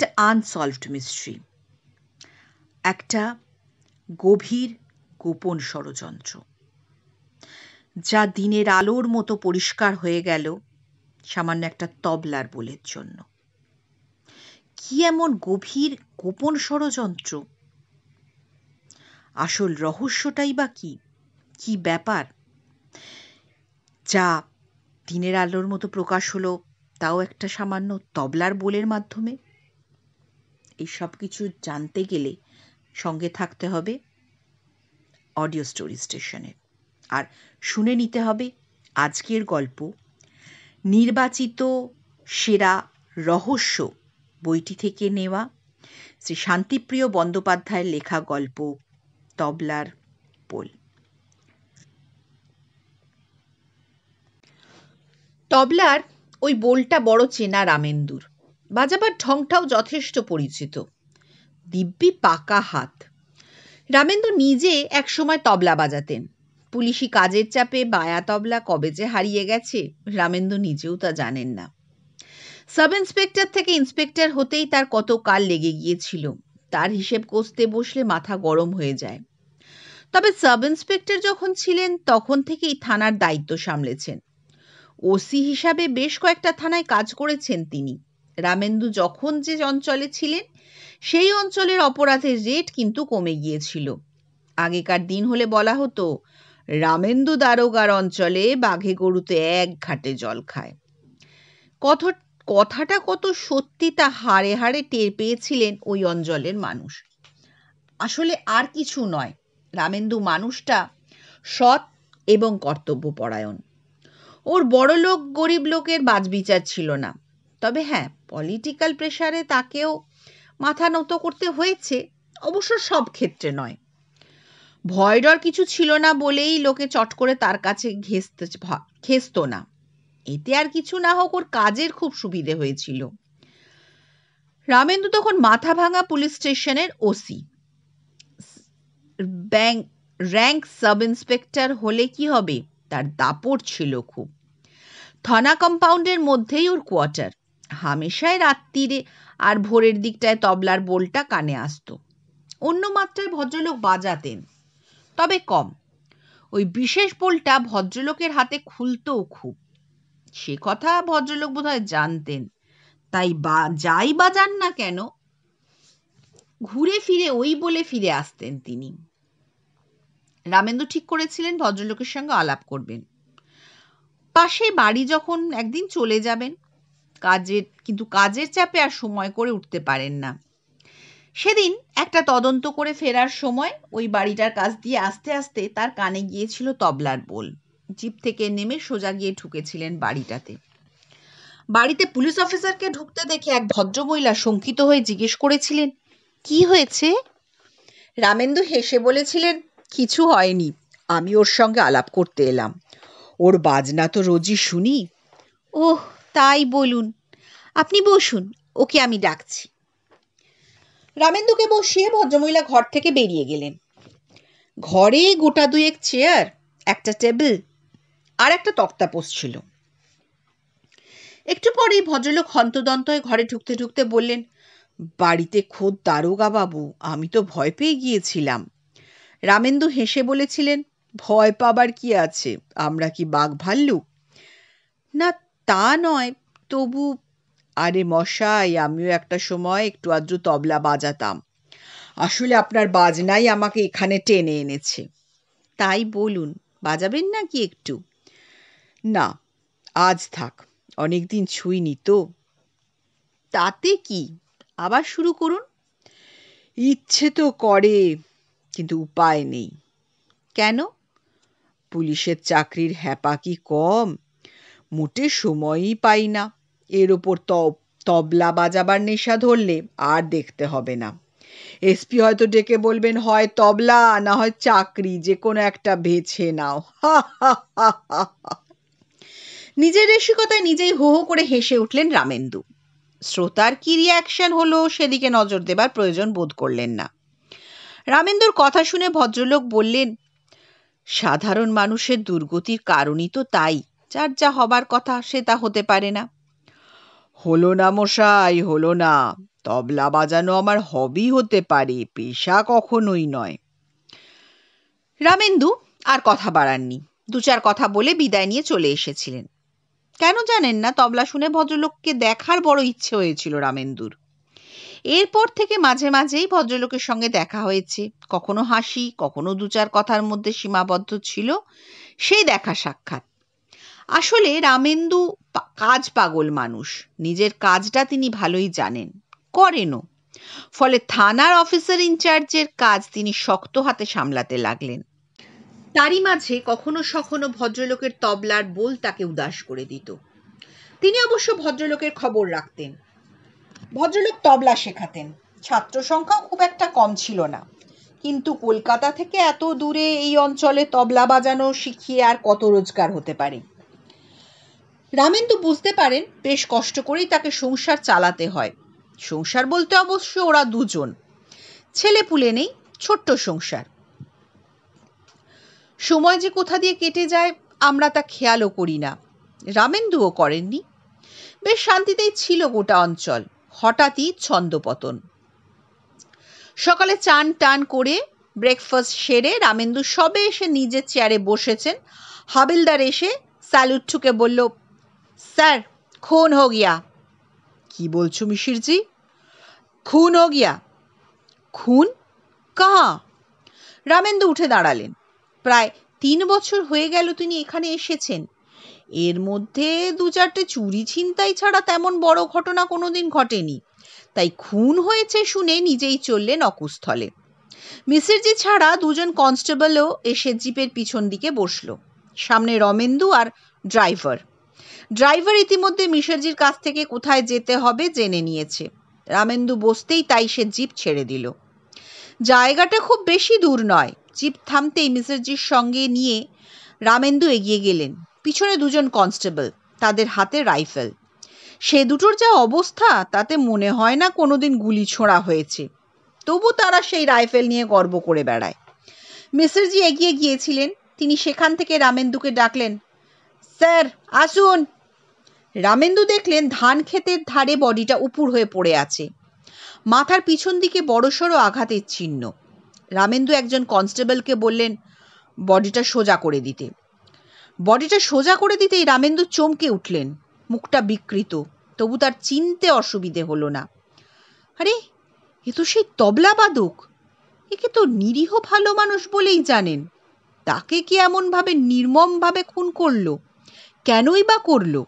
একটা unsolved mystery একটা গভীর গোপন ষড়যন্ত্র যা দিনের আলোর মতো পরিষ্কার হয়ে গেল সামান্য একটা তবলার বোলের জন্য কি এমন গভীর গোপন ষড়যন্ত্র আসল রহস্যটাই বা কি কি ব্যাপার যা দিনের আলোর মতো প্রকাশ হলো তাও একটা সামান্য তবলার বোলের মাধ্যমে এই সব কিছু জানতে গেলে সঙ্গে থাকতে হবে অডিও স্টোরি স্টেশনের আর শুনে নিতে হবে আজকের গল্প নির্বাচিত সেরা রহস্য বইটি থেকে নেওয়া শ্রী শান্তিপ্রিয় বন্দ্যোপাধ্যায়ের লেখা গল্প তবলার পোল তবলার ওই বোলটা বড় চেনা রামেন্দুর বাজাবার ঢংটাও যথেষ্ট পরিচিত দিব্যি পাকা হাত রামেন্দু নিজে একসময় তবলা বাজাতেন পুলিশি কাজের চাপে বায়া তবলা কবে যে হারিয়ে গেছে রামেন্দু নিজেও তা জানেন না সাব ইন্সপেক্টর থেকে ইন্সপেক্টর হতেই তার কত কাল লেগে গিয়েছিল তার হিসেব কষতে বসলে মাথা গরম হয়ে যায় তবে সাব ইন্সপেক্টর যখন ছিলেন তখন থেকেই থানার দায়িত্ব সামলেছেন ওসি হিসাবে বেশ কয়েকটা থানায় কাজ করেছেন তিনি রামেন্দু যখন যে অঞ্চলে ছিলেন সেই অঞ্চলের অপরাধের রেট কিন্তু কমে গিয়েছিল আগেকার দিন হলে বলা হতো রামেন্দু দারোগার অঞ্চলে বাঘে গরুতে এক ঘাটে জল খায় কথ কথাটা কত সত্যি তা হাড়ে হাড়ে টের পেয়েছিলেন ওই অঞ্চলের মানুষ আসলে আর কিছু নয় রামেন্দু মানুষটা সৎ এবং কর্তব্যপরায়ণ ওর বড়লোক গরিব লোকের বাজবিচার ছিল না তবে হ্যাঁ পলিটিক্যাল প্রেশারে তাকেও মাথা নত করতে হয়েছে অবশ্য সব ক্ষেত্রে নয় ভয়ডর কিছু ছিল না বলেই লোকে চট করে তার কাছে ঘেসতে ঘেসত না এতে আর কিছু না হোক ওর কাজের খুব সুবিধে হয়েছিল রামেন্দু তখন মাথা ভাঙা পুলিশ স্টেশনের OC bank rank sub inspector হলে কি হবে তার দাপট ছিল খুব থানা কম্পাউন্ডের মধ্যেই ওর কোয়ার্টার হামেশাই রাত্তিরে আর ভোরের দিকটায় তবলার বোলটা কানে আসতো অন্য মাত্রায় ভদ্রলোক বাজাতেন তবে কম ওই বিশেষ বোলটা ভদ্রলোকের হাতে খুলতো খুব সে কথা ভদ্রলোক বোধহয় জানতেন তাই বা যাই বাজান না কেন ঘুরে ফিরে ওই বলে ফিরে আসতেন তিনি রামেন্দ্র ঠিক করেছিলেন ভদ্রলোকের সঙ্গে আলাপ করবেন পাশে বাড়ি যখন একদিন চলে যাবেন কাজের কিন্তু কাজের চাপে আর সময় করে উঠতে পারেন না সেদিন একটা তদন্ত করে ফেরার সময় ওই বাড়িটার কাছ দিয়ে আস্তে আস্তে তার কানে গিয়েছিল তবলার বোল জিপ থেকে নেমে সোজা গিয়ে ঢুকেছিলেন বাড়িটাতে বাড়িতে পুলিশ অফিসারকে ঢুকতে দেখে এক ভদ্রমহিলা শঙ্কিত হয়ে জিজ্ঞেস করেছিলেন কি হয়েছে রামেন্দু হেসে বলেছিলেন কিছু হয়নি আমি ওর সঙ্গে আলাপ করতে এলাম ওর বাজনা তো রোজই শুনি ওহ তাই বলুন আপনি বসুন ওকে আমি ডাকছি রামেন্দুকে বসিয়ে ভদ্রমহিলা ঘর থেকে বেরিয়ে গেলেন ঘরে গোটা দুয়েক চেয়ার একটা টেবিল আর একটা তক্তাপোষ ছিল একটু পরেই ভদ্রলোক হন্তদন্ত ঘরে ঢুকতে ঢুকতে বললেন বাড়িতে খোদ দারোগা বাবু আমি তো ভয় পেয়ে গিয়েছিলাম রামেন্দু হেসে বলেছিলেন ভয় পাবার কি আছে আমরা কি বাঘ ভাল্লুক না তা নয় তবু আরে মশাই আমিও একটা সময় একটু আধটু তবলা বাজাতাম আসলে আপনার বাজনাই আমাকে এখানে টেনে এনেছে তাই বলুন বাজাবেন নাকি একটু না আজ থাক অনেক দিন ছুঁইনি তো তাতে কি আবার শুরু করুন ইচ্ছে তো করে কিন্তু উপায় নেই কেন পুলিশের চাকরির হ্যাপা কি কম মোটে সময়ই পাই না এর ওপর তবলা বাজাবার নেশা ধরলে আর দেখতে হবে না এসপি হয়তো ডেকে বলবেন হয় তবলা না হয় চাকরি যে কোনো একটা বেছে নাও নিজের রসিকতায় নিজেই হো হো করে হেসে উঠলেন রামেন্দু শ্রোতার কি রিয়াকশন হলো সেদিকে নজর দেবার প্রয়োজন বোধ করলেন না রামেন্দুর কথা শুনে ভদ্রলোক বললেন সাধারণ মানুষের দুর্গতির কারণই তো তাই যার যা হবার কথা সে তা হতে পারে না হলো না মশাই হলো না তবলা বাজানো আমার হবি হতে পারে পেশা কখনোই নয় রামেন্দু আর কথা বাড়াননি দু চার কথা বলে বিদায় নিয়ে চলে এসেছিলেন কেন জানেন না তবলা শুনে ভদ্রলোককে দেখার বড় ইচ্ছে হয়েছিল রামেন্দুর এরপর থেকে মাঝে মাঝেই ভদ্রলোকের সঙ্গে দেখা হয়েছে কখনো হাসি কখনো দু চার কথার মধ্যে সীমাবদ্ধ ছিল সেই দেখা সাক্ষাৎ আসলে রামেন্দু কাজ পাগল মানুষ নিজের কাজটা তিনি ভালোই জানেন করেনও ফলে থানার অফিসার ইনচার্জের কাজ তিনি শক্ত হাতে সামলাতে লাগলেন তারই মাঝে কখনো সখনো ভদ্রলোকের তবলার বোল তাকে উদাস করে দিত তিনি অবশ্য ভদ্রলোকের খবর রাখতেন ভদ্রলোক তবলা শেখাতেন ছাত্র সংখ্যাও খুব একটা কম ছিল না কিন্তু কলকাতা থেকে এত দূরে এই অঞ্চলে তবলা বাজানো শিখিয়ে আর কত রোজগার হতে পারে রামেন্দু বুঝতে পারেন বেশ কষ্ট করেই তাকে সংসার চালাতে হয় সংসার বলতে অবশ্য ওরা দুজন ছেলে পুলে নেই ছোট্ট সংসার সময় যে কোথা দিয়ে কেটে যায় আমরা তা খেয়ালও করি না রামেন্দুও করেননি বেশ শান্তিতেই ছিল গোটা অঞ্চল হঠাৎই ছন্দপতন সকালে চান টান করে ব্রেকফাস্ট সেরে রামেন্দু সবে এসে নিজের চেয়ারে বসেছেন হাবিলদার এসে স্যালুট ঠুকে বলল স্যার খুন হো গিয়া কি বলছো মিশিরজি খুন হো গিয়া খুন কাহা রামেন্দু উঠে দাঁড়ালেন প্রায় তিন বছর হয়ে গেল তিনি এখানে এসেছেন এর মধ্যে দু চারটে চুরি ছিনতাই ছাড়া তেমন বড় ঘটনা কোনোদিন ঘটেনি তাই খুন হয়েছে শুনে নিজেই চললেন অকুস্থলে মিসিরজি ছাড়া দুজন কনস্টেবলও এসে জিপের পিছন দিকে বসল সামনে রমেন্দু আর ড্রাইভার ড্রাইভার ইতিমধ্যে মিশরজির কাছ থেকে কোথায় যেতে হবে জেনে নিয়েছে রামেন্দু বসতেই তাই সে জিপ ছেড়ে দিল জায়গাটা খুব বেশি দূর নয় জিপ থামতেই মিশরজির সঙ্গে নিয়ে রামেন্দু এগিয়ে গেলেন পিছনে দুজন কনস্টেবল তাদের হাতে রাইফেল সে দুটোর যা অবস্থা তাতে মনে হয় না কোনোদিন গুলি ছোঁড়া হয়েছে তবু তারা সেই রাইফেল নিয়ে গর্ব করে বেড়ায় মিসেজি এগিয়ে গিয়েছিলেন তিনি সেখান থেকে রামেন্দুকে ডাকলেন স্যার আসুন রামেন্দু দেখলেন ধান ক্ষেতের ধারে বডিটা উপুর হয়ে পড়ে আছে মাথার পিছন দিকে বড়সড় আঘাতের চিহ্ন রামেন্দু একজন কনস্টেবলকে বললেন বডিটা সোজা করে দিতে বডিটা সোজা করে দিতেই রামেন্দু চমকে উঠলেন মুখটা বিকৃত তবু তার চিনতে অসুবিধে হলো না আরে এ তো সেই তবলা বাদক একে তো নিরীহ ভালো মানুষ বলেই জানেন তাকে কি এমনভাবে নির্মমভাবে খুন করলো কেনই বা করলো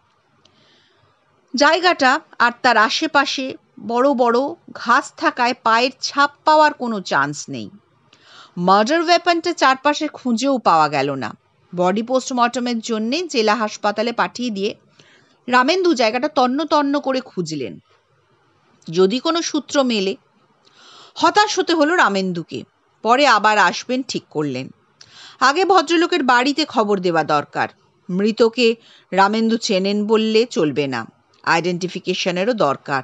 জায়গাটা আর তার আশেপাশে বড় বড় ঘাস থাকায় পায়ের ছাপ পাওয়ার কোনো চান্স নেই মার্ডার ওয়েপনটা চারপাশে খুঁজেও পাওয়া গেল না বডি পোস্টমর্টমের জন্যে জেলা হাসপাতালে পাঠিয়ে দিয়ে রামেন্দু জায়গাটা তন্ন তন্ন করে খুঁজলেন যদি কোনো সূত্র মেলে হতাশ হতে হলো রামেন্দুকে পরে আবার আসবেন ঠিক করলেন আগে ভদ্রলোকের বাড়িতে খবর দেওয়া দরকার মৃতকে রামেন্দু চেনেন বললে চলবে না আইডেন্টিফিকেশনেরও দরকার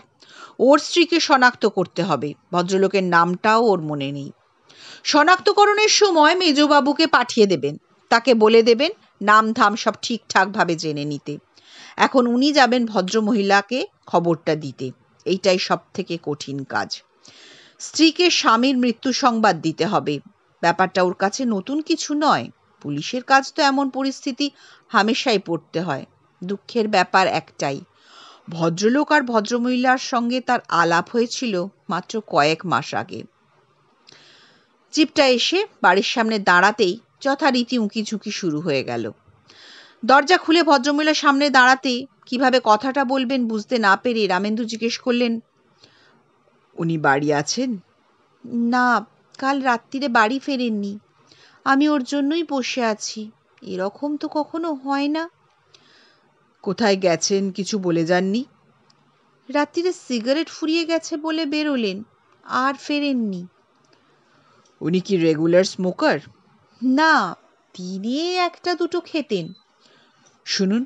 ওর স্ত্রীকে শনাক্ত করতে হবে ভদ্রলোকের নামটাও ওর মনে নেই শনাক্তকরণের সময় মেজবাবুকে পাঠিয়ে দেবেন তাকে বলে দেবেন নাম ধাম সব ঠিকঠাকভাবে জেনে নিতে এখন উনি যাবেন ভদ্রমহিলাকে খবরটা দিতে এইটাই সব থেকে কঠিন কাজ স্ত্রীকে স্বামীর মৃত্যু সংবাদ দিতে হবে ব্যাপারটা ওর কাছে নতুন কিছু নয় পুলিশের কাজ তো এমন পরিস্থিতি হামেশাই পড়তে হয় দুঃখের ব্যাপার একটাই ভদ্রলোক আর ভদ্রমহিলার সঙ্গে তার আলাপ হয়েছিল মাত্র কয়েক মাস আগে জিপটা এসে বাড়ির সামনে দাঁড়াতেই যথারীতি উঁকি ঝুঁকি শুরু হয়ে গেল দরজা খুলে ভদ্রমহিলার সামনে দাঁড়াতে কিভাবে কথাটা বলবেন বুঝতে না পেরে রামেন্দু জিজ্ঞেস করলেন উনি বাড়ি আছেন না কাল রাত্রিরে বাড়ি ফেরেননি আমি ওর জন্যই বসে আছি এরকম তো কখনো হয় না কোথায় গেছেন কিছু বলে যাননি রাত্রিরে সিগারেট ফুরিয়ে গেছে বলে বেরোলেন আর ফেরেননি উনি কি রেগুলার স্মোকার না দিনে একটা দুটো খেতেন শুনুন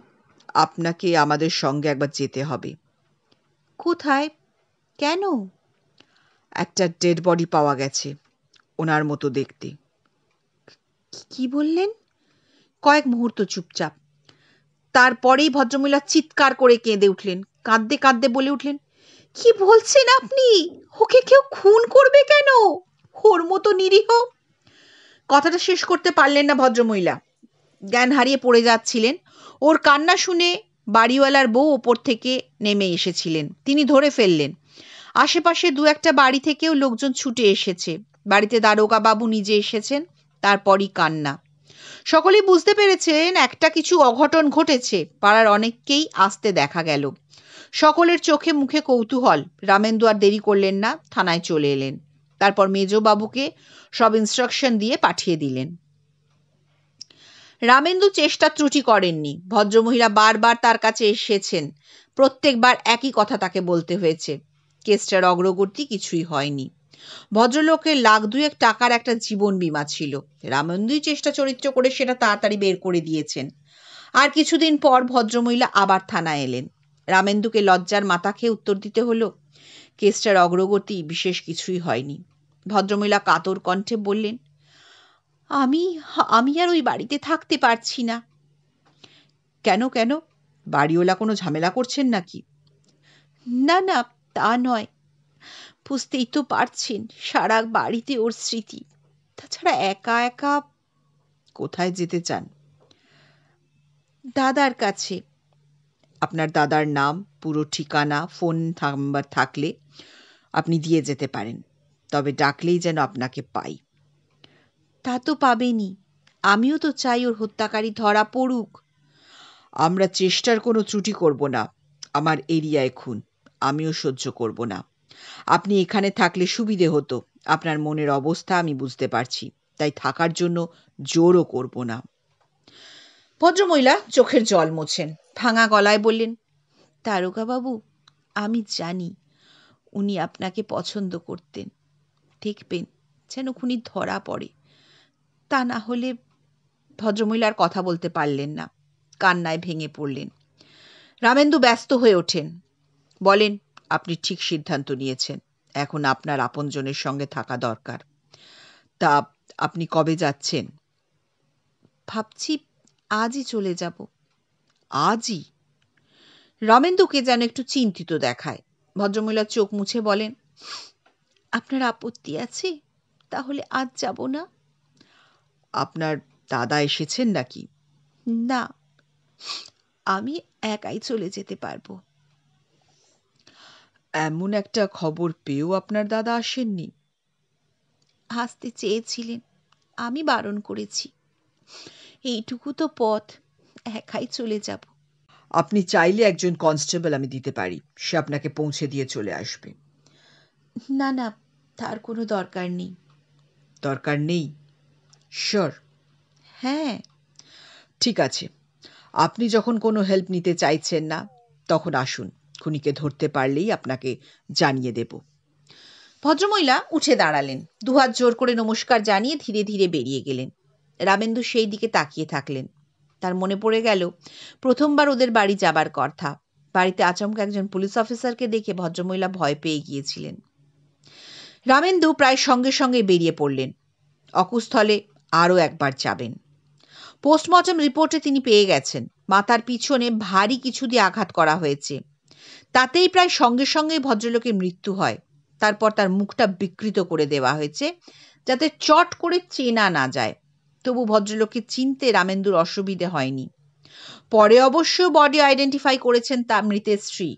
আপনাকে আমাদের সঙ্গে একবার যেতে হবে কোথায় কেন একটা ডেড বডি পাওয়া গেছে ওনার মতো দেখতে কি বললেন কয়েক মুহূর্ত চুপচাপ তারপরেই ভদ্রমহিলা চিৎকার করে কেঁদে উঠলেন কাঁদতে কাঁদতে বলে উঠলেন কি বলছেন আপনি ওকে কেউ খুন করবে কেন ওর মতো নিরীহ কথাটা শেষ করতে পারলেন না ভদ্রমহিলা জ্ঞান হারিয়ে পড়ে যাচ্ছিলেন ওর কান্না শুনে বাড়িওয়ালার বউ ওপর থেকে নেমে এসেছিলেন তিনি ধরে ফেললেন আশেপাশে দু একটা বাড়ি থেকেও লোকজন ছুটে এসেছে বাড়িতে দারোগা বাবু নিজে এসেছেন তারপরই কান্না সকলেই বুঝতে পেরেছেন একটা কিছু অঘটন ঘটেছে পাড়ার অনেককেই আসতে দেখা গেল সকলের চোখে মুখে কৌতূহল রামেন্দু আর দেরি করলেন না থানায় চলে এলেন তারপর মেজবাবুকে সব ইনস্ট্রাকশন দিয়ে পাঠিয়ে দিলেন রামেন্দু চেষ্টা ত্রুটি করেননি ভদ্রমহিলা বারবার তার কাছে এসেছেন প্রত্যেকবার একই কথা তাকে বলতে হয়েছে কেসটার অগ্রগতি কিছুই হয়নি ভদ্রলোকের লাখ দুয়েক টাকার একটা জীবন বিমা ছিল রামন্দুই চেষ্টা চরিত্র করে সেটা তাড়াতাড়ি বের করে দিয়েছেন আর কিছুদিন পর ভদ্রমহিলা আবার থানায় এলেন রামেন্দুকে লজ্জার মাথা খেয়ে উত্তর দিতে হলো কেসটার অগ্রগতি বিশেষ কিছুই হয়নি ভদ্রমহিলা কাতর কণ্ঠে বললেন আমি আমি আর ওই বাড়িতে থাকতে পারছি না কেন কেন বাড়িওয়ালা কোনো ঝামেলা করছেন নাকি না না তা নয় বুঝতেই তো পারছেন সারা বাড়িতে ওর স্মৃতি তাছাড়া একা একা কোথায় যেতে চান দাদার কাছে আপনার দাদার নাম পুরো ঠিকানা ফোন নাম্বার থাকলে আপনি দিয়ে যেতে পারেন তবে ডাকলেই যেন আপনাকে পাই তা তো পাবেনই আমিও তো চাই ওর হত্যাকারী ধরা পড়ুক আমরা চেষ্টার কোনো ত্রুটি করব না আমার এরিয়ায় খুন আমিও সহ্য করব না আপনি এখানে থাকলে সুবিধে হতো আপনার মনের অবস্থা আমি বুঝতে পারছি তাই থাকার জন্য জোরও করব না ভদ্রমহিলা চোখের জল মোছেন ভাঙা গলায় বললেন তারকাবাবু আমি জানি উনি আপনাকে পছন্দ করতেন দেখবেন যেন খুনি ধরা পড়ে তা না হলে ভদ্রমহিলার কথা বলতে পারলেন না কান্নায় ভেঙে পড়লেন রামেন্দু ব্যস্ত হয়ে ওঠেন বলেন আপনি ঠিক সিদ্ধান্ত নিয়েছেন এখন আপনার আপনজনের সঙ্গে থাকা দরকার তা আপনি কবে যাচ্ছেন ভাবছি আজই চলে যাব আজই রমেন্দুকে যেন একটু চিন্তিত দেখায় ভদ্রমহিলা চোখ মুছে বলেন আপনার আপত্তি আছে তাহলে আজ যাব না আপনার দাদা এসেছেন নাকি না আমি একাই চলে যেতে পারবো এমন একটা খবর পেয়েও আপনার দাদা আসেননি হাসতে চেয়েছিলেন আমি বারণ করেছি এইটুকু তো পথ একাই চলে যাব আপনি চাইলে একজন কনস্টেবল আমি দিতে পারি সে আপনাকে পৌঁছে দিয়ে চলে আসবে না না তার কোনো দরকার নেই দরকার নেই শিওর হ্যাঁ ঠিক আছে আপনি যখন কোনো হেল্প নিতে চাইছেন না তখন আসুন খুনিকে ধরতে পারলেই আপনাকে জানিয়ে দেব ভদ্রমহিলা উঠে দাঁড়ালেন দুহাত জোর করে নমস্কার জানিয়ে ধীরে ধীরে বেরিয়ে গেলেন রামেন্দু সেই দিকে তাকিয়ে থাকলেন তার মনে পড়ে গেল প্রথমবার ওদের বাড়ি যাবার কথা বাড়িতে আচমকা একজন পুলিশ অফিসারকে দেখে ভদ্রমহিলা ভয় পেয়ে গিয়েছিলেন রামেন্দু প্রায় সঙ্গে সঙ্গে বেরিয়ে পড়লেন অকুস্থলে আরও একবার যাবেন পোস্টমর্টম রিপোর্টে তিনি পেয়ে গেছেন মাথার পিছনে ভারী কিছু দিয়ে আঘাত করা হয়েছে তাতেই প্রায় সঙ্গে সঙ্গেই ভদ্রলোকের মৃত্যু হয় তারপর তার মুখটা বিকৃত করে দেওয়া হয়েছে যাতে চট করে চেনা না যায় তবু ভদ্রলোককে চিনতে রামেন্দুর অসুবিধে হয়নি পরে অবশ্য বডি আইডেন্টিফাই করেছেন তা মৃতের স্ত্রী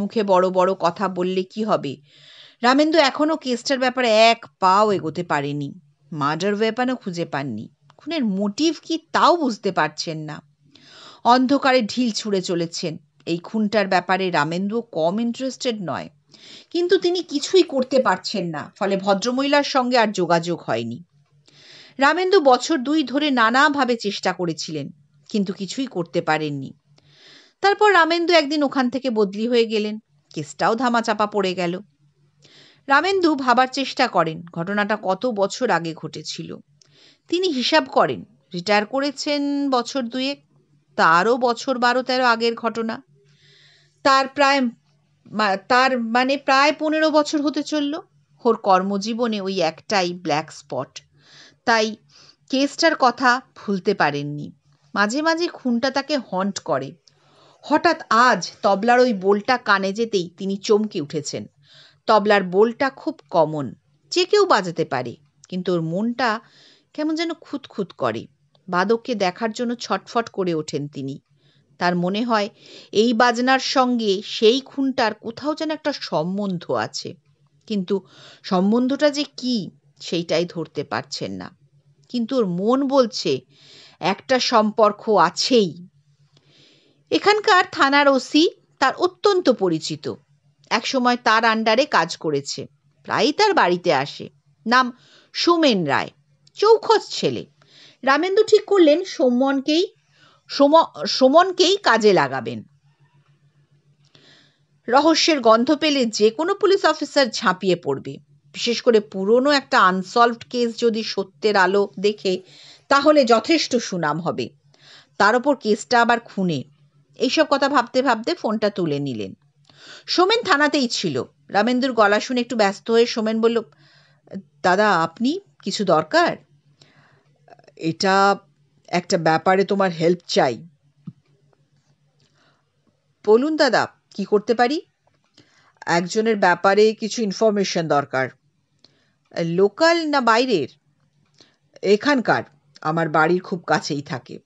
মুখে বড় বড় কথা বললে কি হবে রামেন্দু এখনও কেসটার ব্যাপারে এক পাও এগোতে পারেনি মার্ডার ওয়েপানও খুঁজে পাননি খুনের মোটিভ কি তাও বুঝতে পারছেন না অন্ধকারে ঢিল ছুঁড়ে চলেছেন এই খুনটার ব্যাপারে রামেন্দ্র কম ইন্টারেস্টেড নয় কিন্তু তিনি কিছুই করতে পারছেন না ফলে ভদ্রমহিলার সঙ্গে আর যোগাযোগ হয়নি রামেন্দু বছর দুই ধরে নানাভাবে চেষ্টা করেছিলেন কিন্তু কিছুই করতে পারেননি তারপর রামেন্দু একদিন ওখান থেকে বদলি হয়ে গেলেন কেসটাও ধামাচাপা পড়ে গেল রামেন্দু ভাবার চেষ্টা করেন ঘটনাটা কত বছর আগে ঘটেছিল তিনি হিসাব করেন রিটায়ার করেছেন বছর দুয়েক তারও বছর বারো তেরো আগের ঘটনা তার প্রায় তার মানে প্রায় পনেরো বছর হতে চলল ওর কর্মজীবনে ওই একটাই ব্ল্যাক স্পট তাই কেসটার কথা ভুলতে পারেননি মাঝে মাঝে খুনটা তাকে হন্ট করে হঠাৎ আজ তবলার ওই বোলটা কানে যেতেই তিনি চমকে উঠেছেন তবলার বোলটা খুব কমন যে কেউ বাজাতে পারে কিন্তু ওর মনটা কেমন যেন খুঁতখুত করে বাদককে দেখার জন্য ছটফট করে ওঠেন তিনি তার মনে হয় এই বাজনার সঙ্গে সেই খুনটার কোথাও যেন একটা সম্বন্ধ আছে কিন্তু সম্বন্ধটা যে কি সেইটাই ধরতে পারছেন না কিন্তু ওর মন বলছে একটা সম্পর্ক আছেই এখানকার থানার ওসি তার অত্যন্ত পরিচিত একসময় তার আন্ডারে কাজ করেছে প্রায়ই তার বাড়িতে আসে নাম সোমেন রায় চৌখস ছেলে রামেন্দু ঠিক করলেন সৌম্যনকেই সোম সোমনকেই কাজে লাগাবেন রহস্যের গন্ধ পেলে যে কোনো পুলিশ অফিসার ঝাঁপিয়ে পড়বে বিশেষ করে পুরনো একটা আনসলভড কেস যদি সত্যের আলো দেখে তাহলে যথেষ্ট সুনাম হবে তার ওপর কেসটা আবার খুনে এইসব কথা ভাবতে ভাবতে ফোনটা তুলে নিলেন সোমেন থানাতেই ছিল রামেন্দুর গলা শুনে একটু ব্যস্ত হয়ে সোমেন বলল দাদা আপনি কিছু দরকার এটা একটা ব্যাপারে তোমার হেল্প চাই বলুন দাদা কি করতে পারি একজনের ব্যাপারে কিছু ইনফরমেশন দরকার লোকাল না বাইরের এখানকার আমার বাড়ির খুব কাছেই থাকে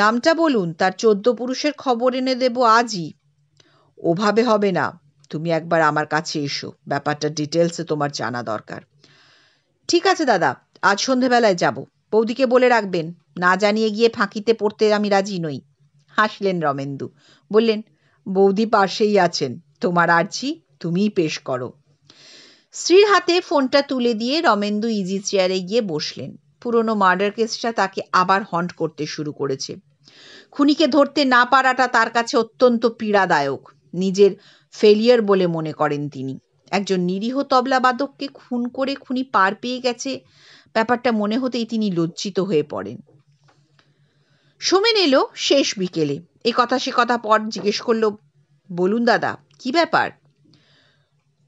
নামটা বলুন তার চোদ্দ পুরুষের খবর এনে দেব আজই ওভাবে হবে না তুমি একবার আমার কাছে এসো ব্যাপারটা ডিটেলসে তোমার জানা দরকার ঠিক আছে দাদা আজ সন্ধেবেলায় যাবো বৌদিকে বলে রাখবেন না জানিয়ে গিয়ে ফাঁকিতে পড়তে আমি রাজি নই হাসলেন রমেন্দু বললেন বৌদি পাশেই আছেন তোমার আর্জি তুমিই পেশ করো স্ত্রীর হাতে ফোনটা তুলে দিয়ে রমেন্দু ইজি চেয়ারে গিয়ে বসলেন পুরনো মার্ডার কেসটা তাকে আবার হন্ট করতে শুরু করেছে খুনিকে ধরতে না পারাটা তার কাছে অত্যন্ত পীড়াদায়ক নিজের ফেলিয়ার বলে মনে করেন তিনি একজন নিরীহ তবলা বাদককে খুন করে খুনি পার পেয়ে গেছে ব্যাপারটা মনে হতেই তিনি লজ্জিত হয়ে পড়েন সোমেন এলো শেষ বিকেলে এ কথা সে কথা পর জিজ্ঞেস করলো বলুন দাদা কি ব্যাপার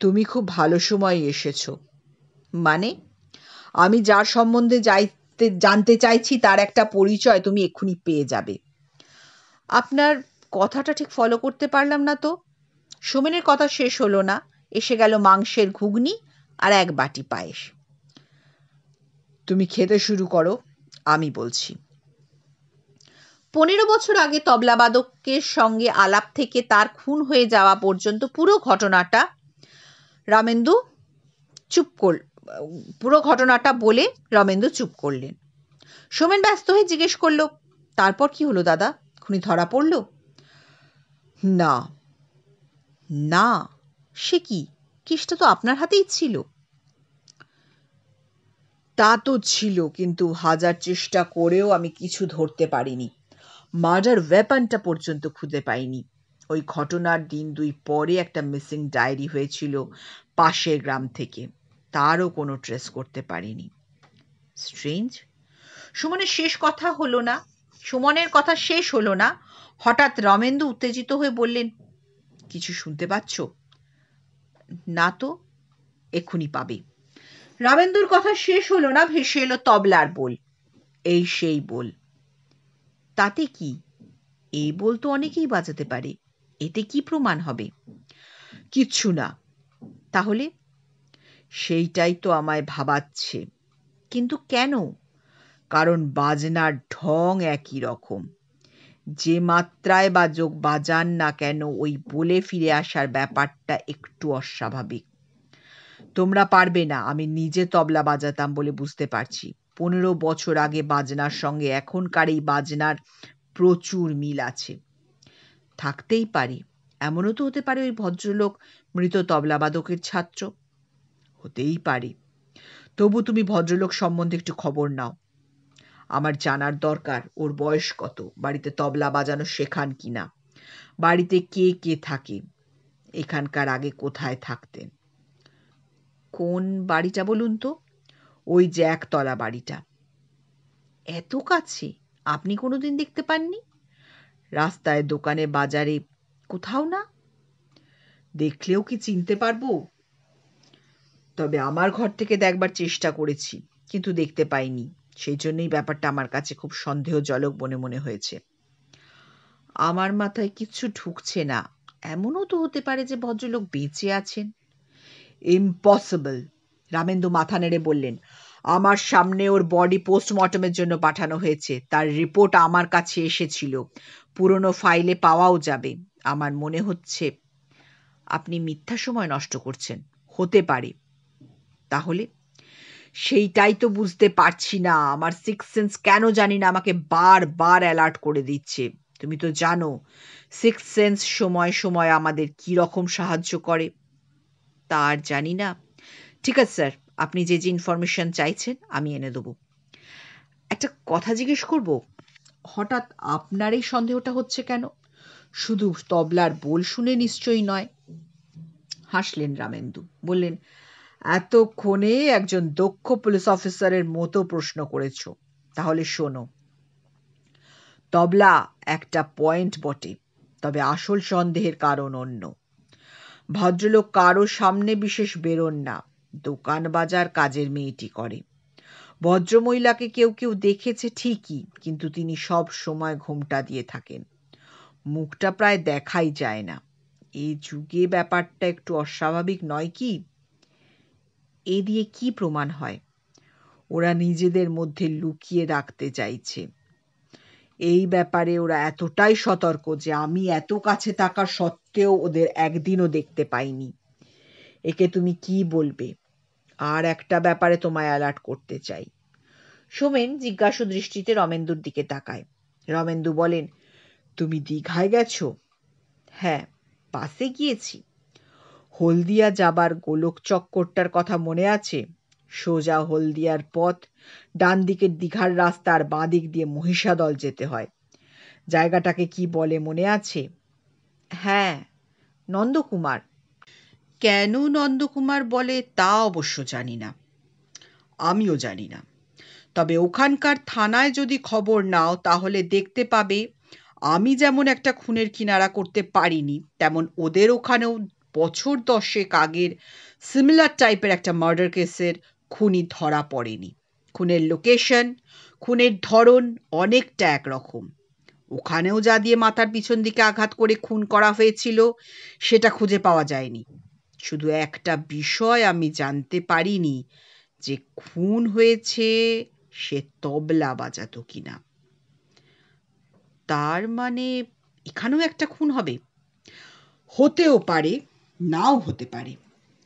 তুমি খুব ভালো সময় এসেছো মানে আমি যার সম্বন্ধে যাইতে জানতে চাইছি তার একটা পরিচয় তুমি এক্ষুনি পেয়ে যাবে আপনার কথাটা ঠিক ফলো করতে পারলাম না তো সোমেনের কথা শেষ হলো না এসে গেল মাংসের ঘুগনি আর এক বাটি পায়েস তুমি খেতে শুরু করো আমি বলছি পনেরো বছর আগে তবলাবাদকের সঙ্গে আলাপ থেকে তার খুন হয়ে যাওয়া পর্যন্ত পুরো ঘটনাটা রামেন্দু চুপ করল পুরো ঘটনাটা বলে রমেন্দু চুপ করলেন সোমেন ব্যস্ত হয়ে জিজ্ঞেস করল তারপর কি হলো দাদা খুনি ধরা পড়ল না না সে কি কেসটা তো আপনার হাতেই ছিল তা তো ছিল কিন্তু হাজার চেষ্টা করেও আমি কিছু ধরতে পারিনি মার্ডার ওয়েপানটা পর্যন্ত খুঁজে পাইনি ওই ঘটনার দিন দুই পরে একটা মিসিং ডায়েরি হয়েছিল পাশের গ্রাম থেকে তারও কোনো ট্রেস করতে পারিনি স্ট্রেঞ্জ সুমনের শেষ কথা হলো না সুমনের কথা শেষ হলো না হঠাৎ রমেন্দু উত্তেজিত হয়ে বললেন কিছু শুনতে পাচ্ছ না তো এক্ষুনি পাবে রামেন্দুর কথা শেষ হলো না ভেসে এলো তবলার বোল এই সেই বোল তাতে কি এই বোল তো অনেকেই বাজাতে পারে এতে কি প্রমাণ হবে কিচ্ছু না তাহলে সেইটাই তো আমায় ভাবাচ্ছে কিন্তু কেন কারণ বাজনার ঢং একই রকম যে মাত্রায় বাজক বাজান না কেন ওই বলে ফিরে আসার ব্যাপারটা একটু অস্বাভাবিক তোমরা পারবে না আমি নিজে তবলা বাজাতাম বলে বুঝতে পারছি পনেরো বছর আগে বাজনার সঙ্গে এখনকার এই বাজনার প্রচুর মিল আছে থাকতেই পারি এমনও তো হতে পারে ওই ভদ্রলোক মৃত তবলাবাদকের ছাত্র হতেই পারে তবু তুমি ভদ্রলোক সম্বন্ধে একটু খবর নাও আমার জানার দরকার ওর বয়স কত বাড়িতে তবলা বাজানো শেখান কি না বাড়িতে কে কে থাকে এখানকার আগে কোথায় থাকতেন কোন বাড়িটা বলুন তো ওই যে একতলা বাড়িটা এত কাছে আপনি কোনো দিন দেখতে পাননি রাস্তায় দোকানে বাজারে কোথাও না দেখলেও কি চিনতে পারবো তবে আমার ঘর থেকে দেখবার চেষ্টা করেছি কিন্তু দেখতে পাইনি সেই জন্যই ব্যাপারটা আমার কাছে খুব সন্দেহজনক মনে মনে হয়েছে আমার মাথায় কিচ্ছু ঢুকছে না এমনও তো হতে পারে যে ভদ্রলোক বেঁচে আছেন ইম্পসিবল রামেন্দু মাথা নেড়ে বললেন আমার সামনে ওর বডি পোস্টমর্টমের জন্য পাঠানো হয়েছে তার রিপোর্ট আমার কাছে এসেছিল পুরনো ফাইলে পাওয়াও যাবে আমার মনে হচ্ছে আপনি মিথ্যা সময় নষ্ট করছেন হতে পারে তাহলে সেইটাই তো বুঝতে পারছি না আমার সিক্স সেন্স কেন জানি না আমাকে বারবার অ্যালার্ট করে দিচ্ছে তুমি তো জানো সিক্স সেন্স সময় সময় আমাদের কী রকম সাহায্য করে তা আর জানি না ঠিক আছে স্যার আপনি যে যে ইনফরমেশান চাইছেন আমি এনে দেবো একটা কথা জিজ্ঞেস করব হঠাৎ আপনার এই সন্দেহটা হচ্ছে কেন শুধু তবলার বোল শুনে নিশ্চয়ই নয় হাসলেন রামেন্দু বললেন এতক্ষণে একজন দক্ষ পুলিশ অফিসারের মতো প্রশ্ন করেছ তাহলে শোনো তবলা একটা পয়েন্ট বটে তবে আসল সন্দেহের কারণ অন্য ভদ্রলোক কারো সামনে বিশেষ বেরোন না দোকান বাজার কাজের মেয়েটি করে ভদ্রমহিলাকে কেউ কেউ দেখেছে ঠিকই কিন্তু তিনি সব সময় ঘোমটা দিয়ে থাকেন মুখটা প্রায় দেখাই যায় না এই যুগে ব্যাপারটা একটু অস্বাভাবিক নয় কি এ দিয়ে কি প্রমাণ হয় ওরা নিজেদের মধ্যে লুকিয়ে রাখতে চাইছে এই ব্যাপারে ওরা এতটাই সতর্ক যে আমি এত কাছে থাকা সত্ত্বেও ওদের একদিনও দেখতে পাইনি একে তুমি কি বলবে আর একটা ব্যাপারে তোমায় অ্যালার্ট করতে চাই সোমেন জিজ্ঞাসু দৃষ্টিতে রমেন্দুর দিকে তাকায় রমেন্দু বলেন তুমি দীঘায় গেছো হ্যাঁ বাসে গিয়েছি হলদিয়া যাবার গোলক চক্করটার কথা মনে আছে সোজা হলদিয়ার পথ ডান দিকের দীঘার রাস্তা আর বাঁ দিক দিয়ে মহিষাদল যেতে হয় জায়গাটাকে কি বলে মনে আছে হ্যাঁ নন্দকুমার কেন নন্দকুমার বলে তা অবশ্য জানি না আমিও জানি না তবে ওখানকার থানায় যদি খবর নাও তাহলে দেখতে পাবে আমি যেমন একটা খুনের কিনারা করতে পারিনি তেমন ওদের ওখানেও বছর দশেক আগের সিমিলার টাইপের একটা মার্ডার কেসের খুনি ধরা পড়েনি খুনের লোকেশন খুনের ধরন অনেকটা একরকম ওখানেও যা দিয়ে মাথার পিছন দিকে আঘাত করে খুন করা হয়েছিল সেটা খুঁজে পাওয়া যায়নি শুধু একটা বিষয় আমি জানতে পারিনি যে খুন হয়েছে সে তবলা বাজাতো কিনা তার মানে এখানেও একটা খুন হবে হতেও পারে নাও হতে পারে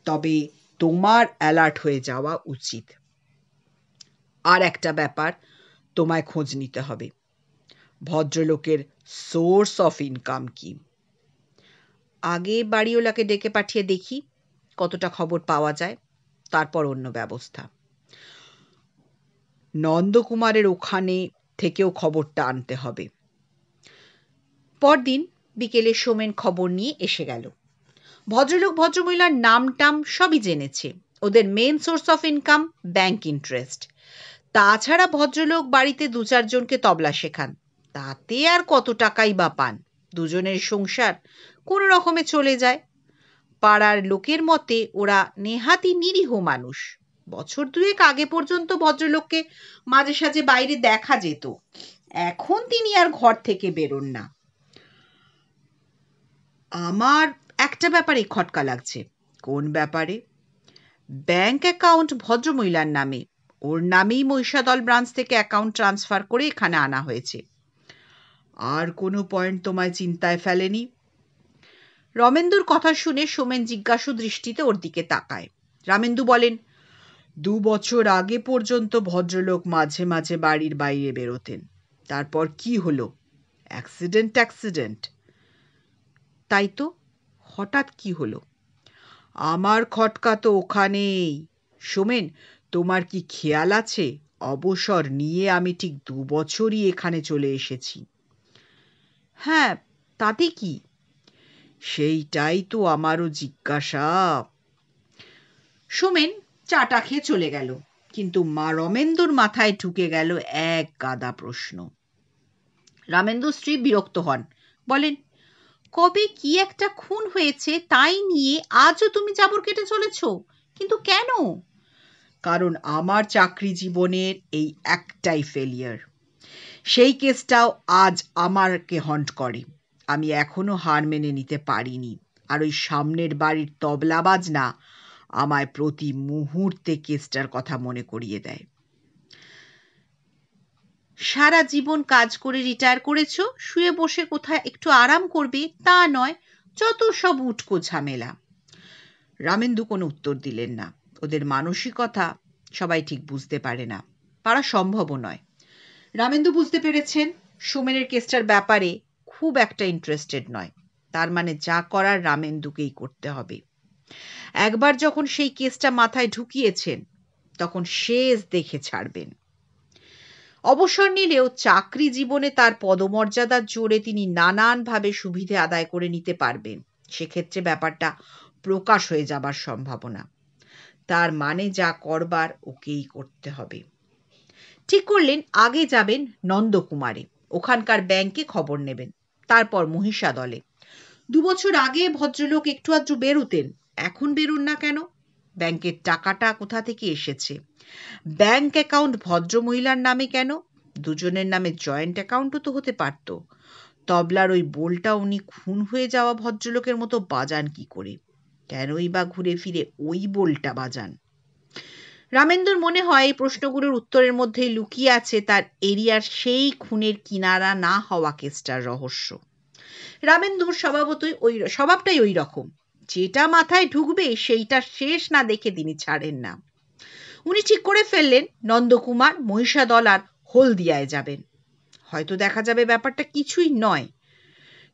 তবে তোমার অ্যালার্ট হয়ে যাওয়া উচিত আর একটা ব্যাপার তোমায় খোঁজ নিতে হবে ভদ্রলোকের সোর্স অফ ইনকাম কি আগে বাড়িওয়ালাকে ডেকে পাঠিয়ে দেখি কতটা খবর পাওয়া যায় তারপর অন্য ব্যবস্থা নন্দকুমারের ওখানে থেকেও খবরটা আনতে হবে পরদিন বিকেলে সোমেন খবর নিয়ে এসে গেল ভদ্রলোক ভদ্রমহিলার নাম টাম সবই জেনেছে ওদের main source of income bank interest তাছাড়া ভদ্রলোক বাড়িতে দু চারজনকে তবলা শেখান তাতে আর কত টাকাই বা পান দুজনের সংসার কোনো রকমে চলে যায় পাড়ার লোকের মতে ওরা নেহাতি নিরীহ মানুষ বছর দুয়েক আগে পর্যন্ত ভদ্রলোককে মাঝে সাঝে বাইরে দেখা যেত এখন তিনি আর ঘর থেকে বেরোন না আমার একটা ব্যাপারে খটকা লাগছে কোন ব্যাপারে ব্যাংক অ্যাকাউন্ট ভদ্রমহিলার নামে ওর নামেই মহিষাদল ব্রাঞ্চ থেকে অ্যাকাউন্ট ট্রান্সফার করে এখানে আনা হয়েছে আর কোনো পয়েন্ট তোমায় চিন্তায় ফেলেনি রমেন্দুর কথা শুনে সোমেন জিজ্ঞাসু দৃষ্টিতে ওর দিকে তাকায় রামেন্দু বলেন দু বছর আগে পর্যন্ত ভদ্রলোক মাঝে মাঝে বাড়ির বাইরে বেরোতেন তারপর কি হলো অ্যাক্সিডেন্ট অ্যাক্সিডেন্ট তাই তো হঠাৎ কি হলো আমার খটকা তো ওখানেই সোমেন তোমার কি খেয়াল আছে অবসর নিয়ে আমি ঠিক দু বছরই এখানে চলে এসেছি হ্যাঁ তাতে কি সেইটাই তো আমারও জিজ্ঞাসা সোমেন চাটা খেয়ে চলে গেল কিন্তু মা রমেন্দুর মাথায় ঢুকে গেল এক গাদা প্রশ্ন রামেন্দু স্ত্রী বিরক্ত হন বলেন কবে কি একটা খুন হয়েছে তাই নিয়ে আজও তুমি জাবর কেটে চলেছ কিন্তু কেন কারণ আমার চাকরি জীবনের এই একটাই ফেলিয়ার সেই কেসটাও আজ আমারকে হন্ট করে আমি এখনো হার মেনে নিতে পারিনি আর ওই সামনের বাড়ির তবলা বাজনা আমায় প্রতি মুহূর্তে কেসটার কথা মনে করিয়ে দেয় সারা জীবন কাজ করে রিটায়ার করেছো শুয়ে বসে কোথায় একটু আরাম করবে তা নয় যত সব উটকো ঝামেলা রামেন্দু কোনো উত্তর দিলেন না ওদের মানসিকতা সবাই ঠিক বুঝতে পারে না পারা সম্ভবও নয় রামেন্দু বুঝতে পেরেছেন সুমেনের কেসটার ব্যাপারে খুব একটা ইন্টারেস্টেড নয় তার মানে যা করার রামেন্দুকেই করতে হবে একবার যখন সেই কেসটা মাথায় ঢুকিয়েছেন তখন শেষ দেখে ছাড়বেন অবসর নিলেও চাকরি জীবনে তার পদমর্যাদার জোরে তিনি নানানভাবে সুবিধে আদায় করে নিতে পারবেন সেক্ষেত্রে ব্যাপারটা প্রকাশ হয়ে যাবার সম্ভাবনা তার মানে যা করবার ওকেই করতে হবে ঠিক করলেন আগে যাবেন নন্দকুমারে ওখানকার ব্যাংকে খবর নেবেন তারপর মহিষাদলে দুবছর আগে ভদ্রলোক একটু আধটু বেরুতেন এখন বেরুন না কেন ব্যাংকের টাকাটা কোথা থেকে এসেছে ব্যাংক অ্যাকাউন্ট ভদ্রমহিলার নামে কেন দুজনের নামে জয়েন্ট অ্যাকাউন্টও তো হতে পারত তবলার ওই বোলটা উনি খুন হয়ে যাওয়া ভদ্রলোকের মতো বাজান কি করে কেনই বা ঘুরে ফিরে ওই বোলটা বাজান রামেন্দুর মনে হয় এই প্রশ্নগুলোর উত্তরের মধ্যে লুকিয়ে আছে তার এরিয়ার সেই খুনের কিনারা না হওয়া কেসটার রহস্য রামেন্দুর স্বভাবতই ওই স্বভাবটাই ওই রকম যেটা মাথায় ঢুকবে সেইটা শেষ না দেখে তিনি ছাড়েন না উনি ঠিক করে ফেললেন নন্দকুমার মহিষাদল আর হলদিয়ায় যাবেন হয়তো দেখা যাবে ব্যাপারটা কিছুই নয়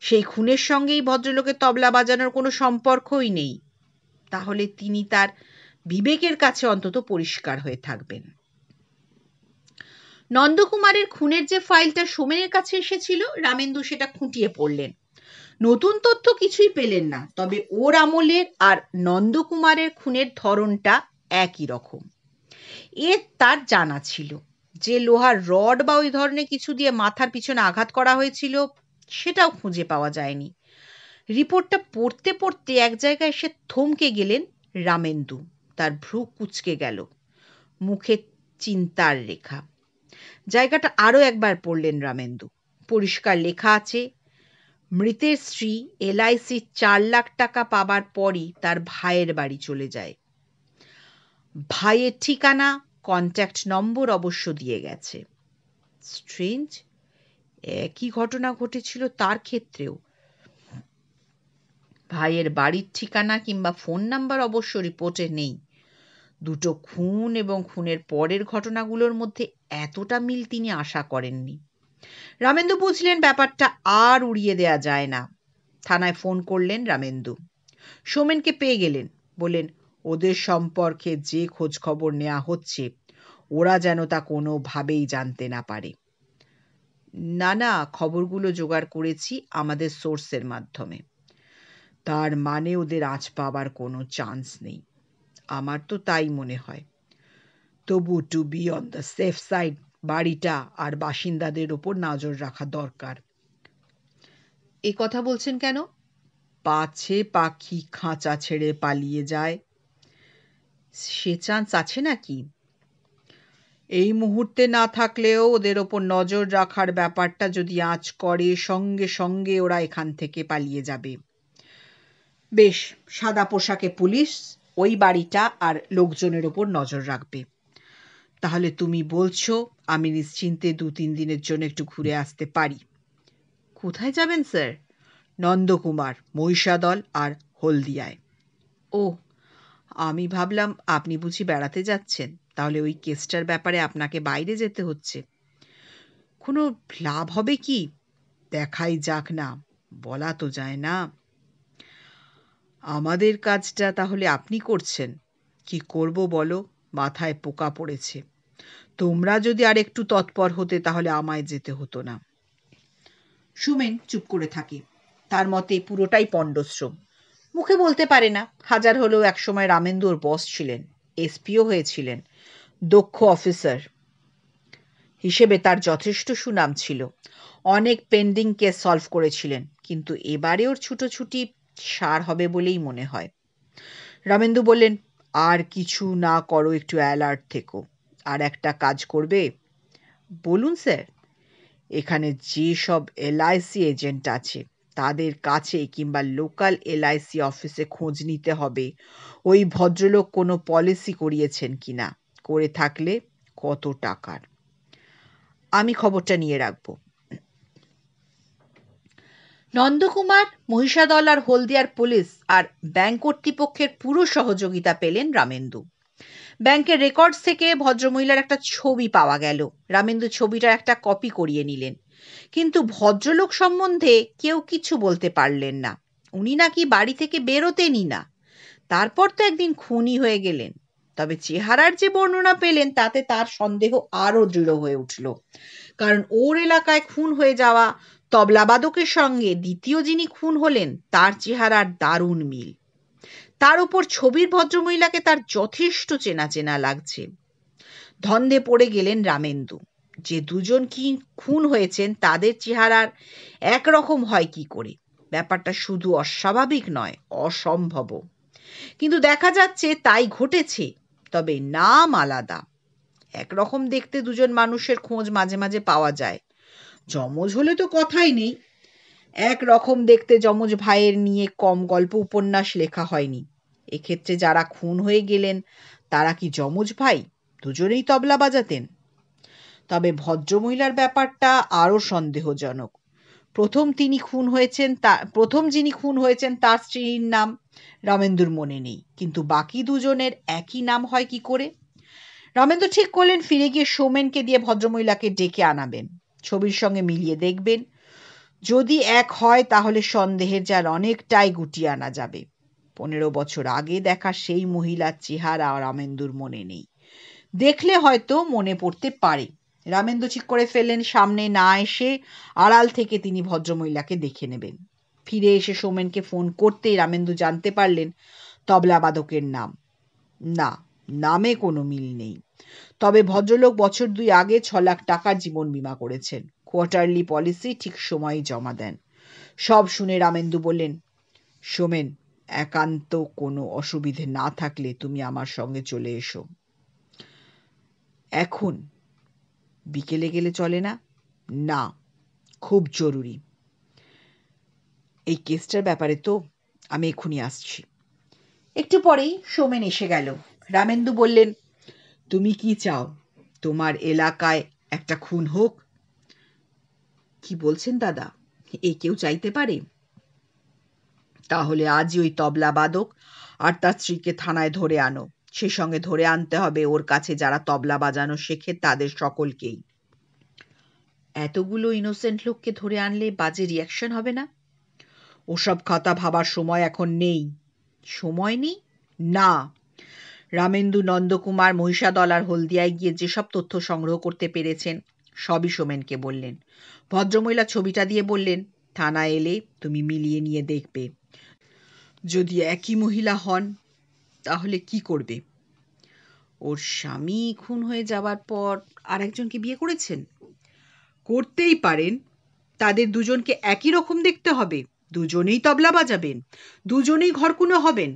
সেই খুনের সঙ্গেই ভদ্রলোকের তবলা বাজানোর কোনো সম্পর্কই নেই তাহলে তিনি তার বিবেকের কাছে অন্তত পরিষ্কার হয়ে থাকবেন নন্দকুমারের খুনের যে ফাইলটা সোমেনের কাছে এসেছিল রামেন্দু সেটা খুঁটিয়ে পড়লেন নতুন তথ্য কিছুই পেলেন না তবে ওর আমলের আর নন্দকুমারের খুনের ধরনটা একই রকম এ তার জানা ছিল যে লোহার রড বা ওই ধরনের কিছু দিয়ে মাথার পিছনে আঘাত করা হয়েছিল সেটাও খুঁজে পাওয়া যায়নি রিপোর্টটা পড়তে পড়তে এক জায়গায় এসে থমকে গেলেন রামেন্দু তার ভ্রু কুচকে গেল মুখে চিন্তার রেখা জায়গাটা আরও একবার পড়লেন রামেন্দু পরিষ্কার লেখা আছে মৃতের স্ত্রী এলআইসি চার লাখ টাকা পাবার পরই তার ভাইয়ের বাড়ি চলে যায় ভাইয়ের ঠিকানা কন্ট্যাক্ট নম্বর অবশ্য দিয়ে গেছে স্ট্রেঞ্জ একই ঘটনা ঘটেছিল তার ক্ষেত্রেও ভাইয়ের বাড়ির ঠিকানা কিংবা ফোন নাম্বার অবশ্য রিপোর্টে নেই দুটো খুন এবং খুনের পরের ঘটনাগুলোর মধ্যে এতটা মিল তিনি আশা করেননি রামেন্দু বুঝলেন ব্যাপারটা আর উড়িয়ে দেয়া যায় না থানায় ফোন করলেন রামেন্দু সোমেনকে পেয়ে গেলেন বলেন ওদের সম্পর্কে যে খোঁজ খবর নেওয়া হচ্ছে ওরা যেন তা কোনোভাবেই জানতে না পারে না না খবরগুলো জোগাড় করেছি আমাদের সোর্সের মাধ্যমে তার মানে ওদের আঁচ পাবার কোনো চান্স নেই আমার তো তাই মনে হয় তবু to be on the safe side বাড়িটা আর বাসিন্দাদের ওপর নজর রাখা দরকার এ কথা বলছেন কেন পাছে পাখি খাঁচা ছেড়ে পালিয়ে যায় সে চান্স আছে নাকি এই মুহূর্তে না থাকলেও ওদের ওপর নজর রাখার ব্যাপারটা যদি আঁচ করে সঙ্গে সঙ্গে ওরা এখান থেকে পালিয়ে যাবে বেশ সাদা পোশাকে পুলিশ ওই বাড়িটা আর লোকজনের ওপর নজর রাখবে তাহলে তুমি বলছো আমি নিশ্চিন্তে দু তিন দিনের জন্য একটু ঘুরে আসতে পারি কোথায় যাবেন স্যার নন্দকুমার মহিষাদল আর হলদিয়ায় ও আমি ভাবলাম আপনি বুঝি বেড়াতে যাচ্ছেন তাহলে ওই কেসটার ব্যাপারে আপনাকে বাইরে যেতে হচ্ছে কোনো লাভ হবে কি দেখাই যাক না বলা তো যায় না আমাদের কাজটা তাহলে আপনি করছেন কি করব বলো মাথায় পোকা পড়েছে তোমরা যদি আর একটু তৎপর হতে তাহলে আমায় যেতে হতো না সুমেন চুপ করে থাকে তার মতে পুরোটাই পণ্ডশ্রম মুখে বলতে পারে না হাজার হলেও একসময় রামেন্দুর বস ছিলেন এসপিও হয়েছিলেন দক্ষ অফিসার হিসেবে তার যথেষ্ট সুনাম ছিল অনেক পেন্ডিং কেস সলভ করেছিলেন কিন্তু এবারে ওর ছুটোছুটি সার হবে বলেই মনে হয় রামেন্দু বললেন আর কিছু না করো একটু অ্যালার্ট থেকো আর একটা কাজ করবে বলুন স্যার এখানে যেসব এলআইসি এজেন্ট আছে তাদের কাছে কিংবা লোকাল এলআইসি অফিসে খোঁজ নিতে হবে ওই ভদ্রলোক কোনো পলিসি করিয়েছেন কি না করে থাকলে কত টাকার আমি খবরটা নিয়ে রাখব নন্দকুমার মহিষাদল আর হলদিয়ার পুলিশ আর ব্যাংক কর্তৃপক্ষের পুরো সহযোগিতা পেলেন রামেন্দু ব্যাংকের রেকর্ডস থেকে ভদ্রমহিলার একটা ছবি পাওয়া গেল রামেন্দু ছবিটার একটা কপি করিয়ে নিলেন কিন্তু ভদ্রলোক সম্বন্ধে কেউ কিছু বলতে পারলেন না উনি নাকি বাড়ি থেকে বেরোতেনই না তারপর তো একদিন খুনি হয়ে গেলেন তবে চেহারার যে বর্ণনা পেলেন তাতে তার সন্দেহ আরও দৃঢ় হয়ে উঠল কারণ ওর এলাকায় খুন হয়ে যাওয়া তবলাবাদকের সঙ্গে দ্বিতীয় যিনি খুন হলেন তার চেহারার দারুণ মিল তার উপর ছবির ভদ্রমহিলাকে তার যথেষ্ট চেনা চেনা লাগছে ধন্দে পড়ে গেলেন রামেন্দু যে দুজন কি খুন হয়েছেন তাদের চেহারার একরকম হয় কি করে ব্যাপারটা শুধু অস্বাভাবিক নয় অসম্ভব কিন্তু দেখা যাচ্ছে তাই ঘটেছে তবে নাম আলাদা একরকম দেখতে দুজন মানুষের খোঁজ মাঝে মাঝে পাওয়া যায় যমজ হলে তো কথাই নেই এক রকম দেখতে যমজ ভাইয়ের নিয়ে কম গল্প উপন্যাস লেখা হয়নি এক্ষেত্রে যারা খুন হয়ে গেলেন তারা কি যমজ ভাই দুজনেই তবলা বাজাতেন তবে ভদ্রমহিলার ব্যাপারটা আরও সন্দেহজনক প্রথম তিনি খুন হয়েছেন তা প্রথম যিনি খুন হয়েছেন তার স্ত্রীর নাম রামেন্দুর মনে নেই কিন্তু বাকি দুজনের একই নাম হয় কি করে রমেন্দ্র ঠিক করলেন ফিরে গিয়ে সোমেনকে দিয়ে ভদ্রমহিলাকে ডেকে আনাবেন ছবির সঙ্গে মিলিয়ে দেখবেন যদি এক হয় তাহলে সন্দেহের জাল অনেকটাই গুটিয়ে আনা যাবে পনেরো বছর আগে দেখা সেই মহিলার চেহারা রামেন্দুর মনে নেই দেখলে হয়তো মনে পড়তে পারে রামেন্দু ঠিক করে ফেললেন সামনে না এসে আড়াল থেকে তিনি ভদ্রমহিলাকে দেখে নেবেন ফিরে এসে সোমেনকে ফোন করতেই রামেন্দু জানতে পারলেন তবলাবাদকের নাম না নামে কোনো মিল নেই তবে ভদ্রলোক বছর দুই আগে ছ লাখ টাকার জীবন বিমা করেছেন কোয়ার্টারলি পলিসি ঠিক সময়ে জমা দেন সব শুনে রামেন্দু বললেন সোমেন একান্ত কোনো অসুবিধে না থাকলে তুমি আমার সঙ্গে চলে এসো এখন বিকেলে গেলে চলে না না খুব জরুরি এই কেসটার ব্যাপারে তো আমি এক্ষুনি আসছি একটু পরেই সোমেন এসে গেল রামেন্দু বললেন তুমি কি চাও তোমার এলাকায় একটা খুন হোক কি বলছেন দাদা এ কেউ চাইতে পারে তাহলে আজই ওই তবলা বাদক আর তার স্ত্রীকে থানায় ধরে আনো সে সঙ্গে ধরে আনতে হবে ওর কাছে যারা তবলা বাজানো শেখে তাদের সকলকেই এতগুলো ইনোসেন্ট লোককে ধরে আনলে বাজে রিয়াকশন হবে না ওসব কথা ভাবার সময় এখন নেই সময় নেই না রামেন্দু নন্দকুমার মহিষাদল আর হলদিয়ায় গিয়ে যেসব তথ্য সংগ্রহ করতে পেরেছেন সবই সোমেনকে বললেন ভদ্রমহিলা ছবিটা দিয়ে বললেন থানা এলে তুমি মিলিয়ে নিয়ে দেখবে যদি একই মহিলা হন তাহলে কি করবে ওর স্বামী খুন হয়ে যাওয়ার পর আর একজনকে বিয়ে করেছেন করতেই পারেন তাদের দুজনকে একই রকম দেখতে হবে দুজনেই তবলা বাজাবেন দুজনেই ঘরকুনো হবেন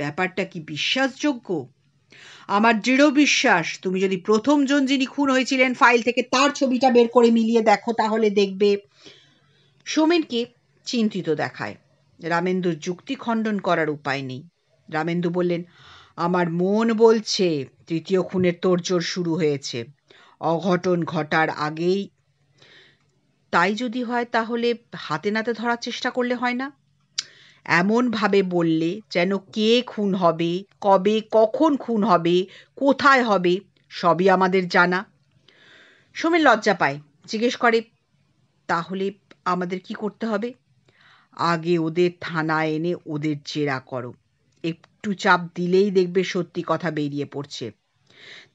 ব্যাপারটা কি বিশ্বাসযোগ্য আমার দৃঢ় বিশ্বাস তুমি যদি প্রথমজন যিনি খুন হয়েছিলেন ফাইল থেকে তার ছবিটা বের করে মিলিয়ে দেখো তাহলে দেখবে সোমেনকে চিন্তিত দেখায় রামেন্দুর যুক্তি খণ্ডন করার উপায় নেই রামেন্দু বললেন আমার মন বলছে তৃতীয় খুনের তোড়জোড় শুরু হয়েছে অঘটন ঘটার আগেই তাই যদি হয় তাহলে হাতে নাতে ধরার চেষ্টা করলে হয় না এমনভাবে বললে যেন কে খুন হবে কবে কখন খুন হবে কোথায় হবে সবই আমাদের জানা সোমেন লজ্জা পায় জিজ্ঞেস করে তাহলে আমাদের কি করতে হবে আগে ওদের থানায় এনে ওদের জেরা করো একটু চাপ দিলেই দেখবে সত্যি কথা বেরিয়ে পড়ছে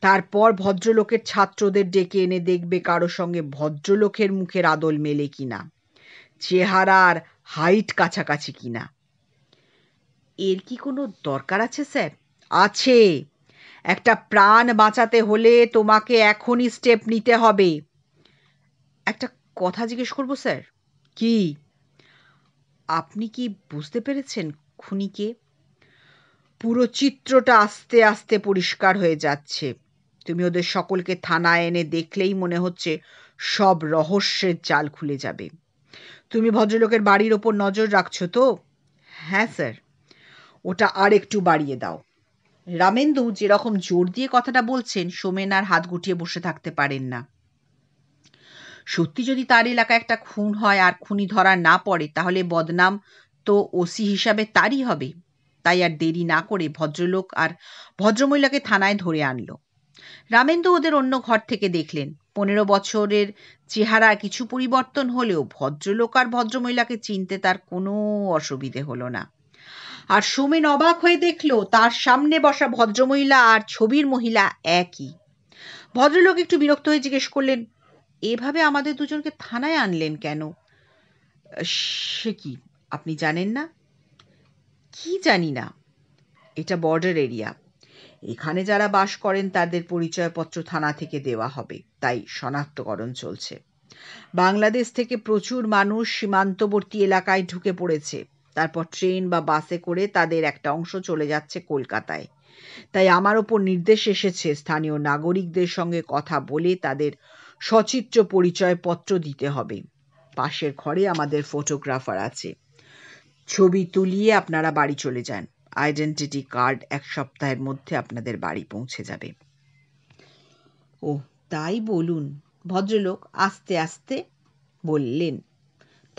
তারপর ভদ্রলোকের ছাত্রদের ডেকে এনে দেখবে কারো সঙ্গে ভদ্রলোকের মুখের আদল মেলে কিনা চেহারার হাইট কাছাকাছি কিনা এর কি কোনো দরকার আছে স্যার আছে একটা প্রাণ বাঁচাতে হলে তোমাকে এখনই স্টেপ নিতে হবে একটা কথা জিজ্ঞেস করব স্যার কি আপনি কি বুঝতে পেরেছেন খুনিকে পুরো চিত্রটা আস্তে আস্তে পরিষ্কার হয়ে যাচ্ছে তুমি ওদের সকলকে থানায় এনে দেখলেই মনে হচ্ছে সব রহস্যের জাল খুলে যাবে তুমি ভদ্রলোকের বাড়ির ওপর নজর রাখছো তো হ্যাঁ স্যার ওটা আর একটু বাড়িয়ে দাও রামেন্দু যেরকম জোর দিয়ে কথাটা বলছেন সোমেন আর হাত গুটিয়ে বসে থাকতে পারেন না সত্যি যদি তার এলাকায় একটা খুন হয় আর খুনি ধরা না পড়ে তাহলে বদনাম তো ওসি হিসাবে তারই হবে তাই আর দেরি না করে ভদ্রলোক আর ভদ্রমহিলাকে থানায় ধরে আনল রামেন্দু ওদের অন্য ঘর থেকে দেখলেন পনেরো বছরের চেহারা কিছু পরিবর্তন হলেও ভদ্রলোক আর ভদ্রমহিলাকে চিনতে তার কোনো অসুবিধে হলো না আর সোমেন অবাক হয়ে দেখল তার সামনে বসা ভদ্রমহিলা আর ছবির মহিলা একই ভদ্রলোক একটু বিরক্ত হয়ে জিজ্ঞেস করলেন এভাবে আমাদের দুজনকে থানায় আনলেন কেন সে কি আপনি জানেন না কি জানি না এটা বর্ডার এরিয়া এখানে যারা বাস করেন তাদের পরিচয়পত্র থানা থেকে দেওয়া হবে তাই শনাক্তকরণ চলছে বাংলাদেশ থেকে প্রচুর মানুষ সীমান্তবর্তী এলাকায় ঢুকে পড়েছে তারপর ট্রেন বা বাসে করে তাদের একটা অংশ চলে যাচ্ছে কলকাতায় তাই আমার ওপর নির্দেশ এসেছে স্থানীয় নাগরিকদের সঙ্গে কথা বলে তাদের সচিত্র পরিচয়পত্র দিতে হবে পাশের ঘরে আমাদের ফটোগ্রাফার আছে ছবি তুলিয়ে আপনারা বাড়ি চলে যান আইডেন্টিটি কার্ড এক সপ্তাহের মধ্যে আপনাদের বাড়ি পৌঁছে যাবে ও তাই বলুন ভদ্রলোক আস্তে আস্তে বললেন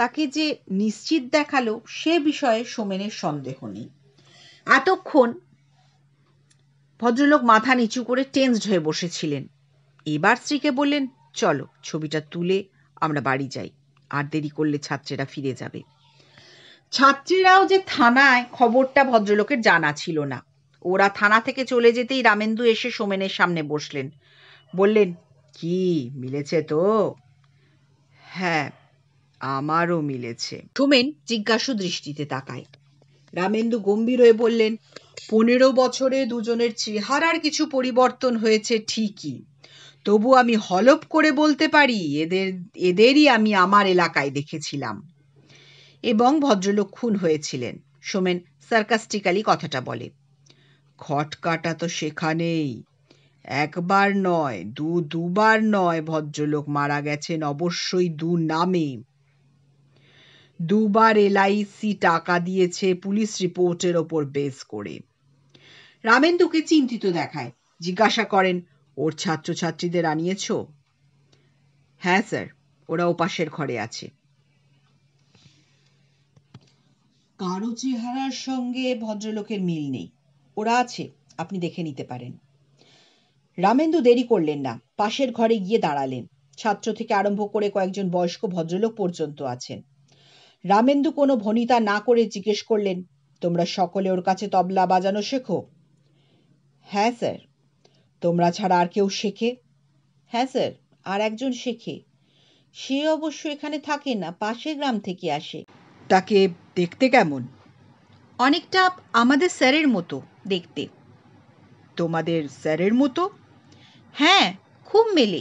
তাকে যে নিশ্চিত দেখালো সে বিষয়ে সোমেনের সন্দেহ নেই এতক্ষণ ভদ্রলোক মাথা নিচু করে টেন্সড হয়ে বসেছিলেন এবার স্ত্রীকে বললেন চলো ছবিটা তুলে আমরা বাড়ি যাই আর দেরি করলে ছাত্রেরা ফিরে যাবে ছাত্রীরাও যে থানায় খবরটা ভদ্রলোকের জানা ছিল না ওরা থানা থেকে চলে যেতেই রামেন্দু এসে সোমেনের সামনে বসলেন বললেন কি মিলেছে তো হ্যাঁ আমারও মিলেছে সোমেন জিজ্ঞাসু দৃষ্টিতে তাকায় রামেন্দু গম্ভীর হয়ে বললেন পনেরো বছরে দুজনের চেহারার কিছু পরিবর্তন হয়েছে ঠিকই তবু আমি হলপ করে বলতে পারি এদের এদেরই আমি আমার এলাকায় দেখেছিলাম এবং ভদ্রলোক খুন হয়েছিলেন সোমেন সার্কাস্টিক্যালি কথাটা বলে খটকাটা তো সেখানেই একবার নয় দু দুবার নয় ভদ্রলোক মারা গেছেন অবশ্যই দু নামে দুবার এলআইসি টাকা দিয়েছে পুলিশ রিপোর্টের ওপর বেস করে রামেন্দুকে চিন্তিত দেখায় জিজ্ঞাসা করেন ওর ছাত্রছাত্রীদের আনিয়েছ হ্যাঁ স্যার ওরা ওপাশের ঘরে আছে কারো চেহারার সঙ্গে ভদ্রলোকের মিল নেই ওরা আছে আপনি দেখে নিতে পারেন রামেন্দু দেরি করলেন না পাশের ঘরে গিয়ে দাঁড়ালেন ছাত্র থেকে আরম্ভ করে কয়েকজন বয়স্ক ভদ্রলোক পর্যন্ত আছেন রামেন্দু কোনো ভনিতা না করে জিজ্ঞেস করলেন তোমরা সকলে ওর কাছে তবলা বাজানো শেখো হ্যাঁ স্যার তোমরা ছাড়া আর কেউ শেখে হ্যাঁ স্যার আর একজন শেখে সে অবশ্য এখানে থাকে না পাশের গ্রাম থেকে আসে তাকে দেখতে কেমন অনেকটা আমাদের স্যারের মতো দেখতে তোমাদের স্যারের মতো হ্যাঁ খুব মেলে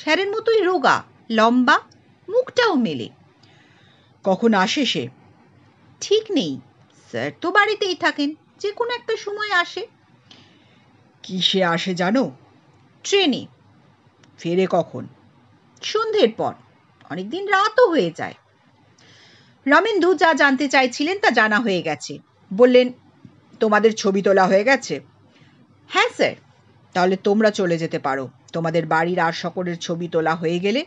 স্যারের মতোই রোগা লম্বা মুখটাও মেলে কখন আসে সে ঠিক নেই স্যার তো বাড়িতেই থাকেন যে কোনো একটা সময় আসে সে আসে জানো ট্রেনে ফেরে কখন সন্ধ্যের পর অনেকদিন রাতও হয়ে যায় রমেন্দু যা জানতে চাইছিলেন তা জানা হয়ে গেছে বললেন তোমাদের ছবি তোলা হয়ে গেছে হ্যাঁ স্যার তাহলে তোমরা চলে যেতে পারো তোমাদের বাড়ির আর সকলের ছবি তোলা হয়ে গেলে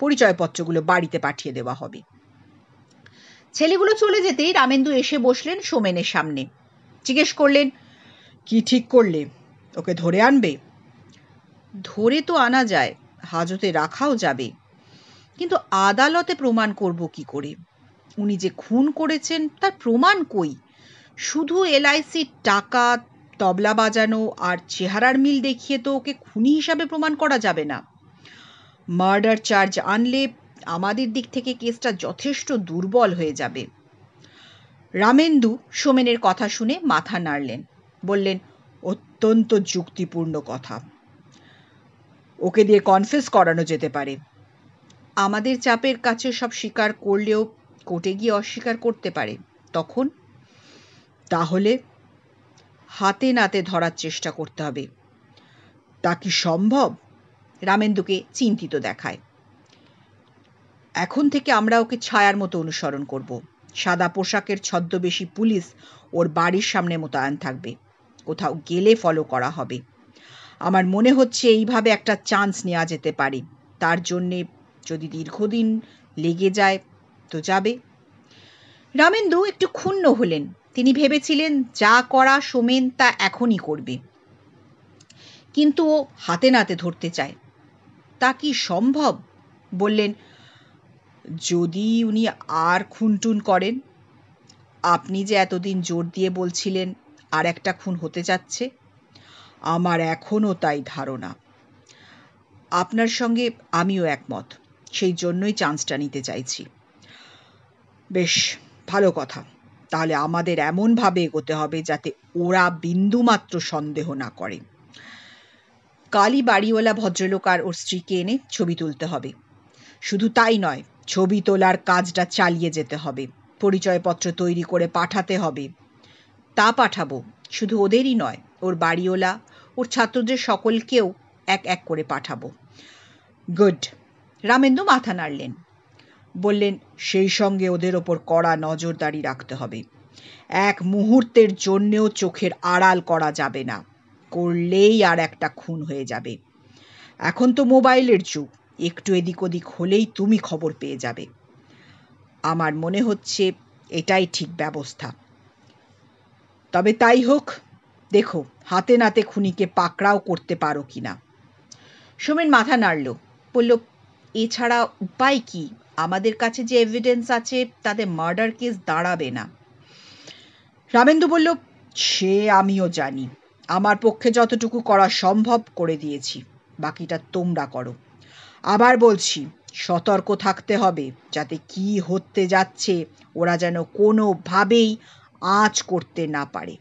পরিচয়পত্রগুলো বাড়িতে পাঠিয়ে দেওয়া হবে ছেলেগুলো চলে যেতেই রামেন্দু এসে বসলেন সোমেনের সামনে জিজ্ঞেস করলেন কি ঠিক করলে ওকে ধরে আনবে ধরে তো আনা যায় হাজতে রাখাও যাবে কিন্তু আদালতে প্রমাণ করব কি করে উনি যে খুন করেছেন তার প্রমাণ কই শুধু এলআইসির টাকা তবলা বাজানো আর চেহারার মিল দেখিয়ে তো ওকে খুনি হিসাবে প্রমাণ করা যাবে না মার্ডার চার্জ আনলে আমাদের দিক থেকে কেসটা যথেষ্ট দুর্বল হয়ে যাবে রামেন্দু সোমেনের কথা শুনে মাথা নাড়লেন বললেন অত্যন্ত যুক্তিপূর্ণ কথা ওকে দিয়ে কনফেস করানো যেতে পারে আমাদের চাপের কাছে সব স্বীকার করলেও কোর্টে গিয়ে অস্বীকার করতে পারে তখন তাহলে হাতে নাতে ধরার চেষ্টা করতে হবে তা কি সম্ভব রামেন্দুকে চিন্তিত দেখায় এখন থেকে আমরা ওকে ছায়ার মতো অনুসরণ করব সাদা পোশাকের ছদ্মবেশী পুলিশ ওর বাড়ির সামনে মোতায়েন থাকবে কোথাও গেলে ফলো করা হবে আমার মনে হচ্ছে এইভাবে একটা চান্স নেওয়া যেতে পারে তার জন্যে যদি দীর্ঘদিন লেগে যায় তো যাবে রামেন্দু একটু ক্ষুণ্ণ হলেন তিনি ভেবেছিলেন যা করা সোমেন তা এখনই করবে কিন্তু ও হাতে নাতে ধরতে চায় তা কি সম্ভব বললেন যদি উনি আর খুনটুন করেন আপনি যে এতদিন জোর দিয়ে বলছিলেন আর একটা খুন হতে যাচ্ছে আমার এখনও তাই ধারণা আপনার সঙ্গে আমিও একমত সেই জন্যই চান্সটা নিতে চাইছি বেশ ভালো কথা তাহলে আমাদের এমনভাবে এগোতে হবে যাতে ওরা বিন্দুমাত্র সন্দেহ না করে কালই বাড়িওয়ালা ভদ্রলোক আর ওর স্ত্রীকে এনে ছবি তুলতে হবে শুধু তাই নয় ছবি তোলার কাজটা চালিয়ে যেতে হবে পরিচয়পত্র তৈরি করে পাঠাতে হবে তা পাঠাবো শুধু ওদেরই নয় ওর বাড়িওয়ালা ওর ছাত্রদের সকলকেও এক এক করে পাঠাবো গুড রামেন্দু মাথা নাড়লেন বললেন সেই সঙ্গে ওদের ওপর কড়া নজরদারি রাখতে হবে এক মুহূর্তের জন্যেও চোখের আড়াল করা যাবে না করলেই আর একটা খুন হয়ে যাবে এখন তো মোবাইলের যুগ একটু এদিক ওদিক হলেই তুমি খবর পেয়ে যাবে আমার মনে হচ্ছে এটাই ঠিক ব্যবস্থা তবে তাই হোক দেখো হাতে নাতে খুনিকে পাকড়াও করতে পারো কি না সোমেন মাথা নাড়ল বলল এছাড়া উপায় কি আমাদের কাছে যে এভিডেন্স আছে তাতে মার্ডার কেস দাঁড়াবে না রামেন্দু বলল সে আমিও জানি আমার পক্ষে যতটুকু করা সম্ভব করে দিয়েছি বাকিটা তোমরা করো আবার বলছি সতর্ক থাকতে হবে যাতে কী হতে যাচ্ছে ওরা যেন কোনোভাবেই আঁচ করতে না পারে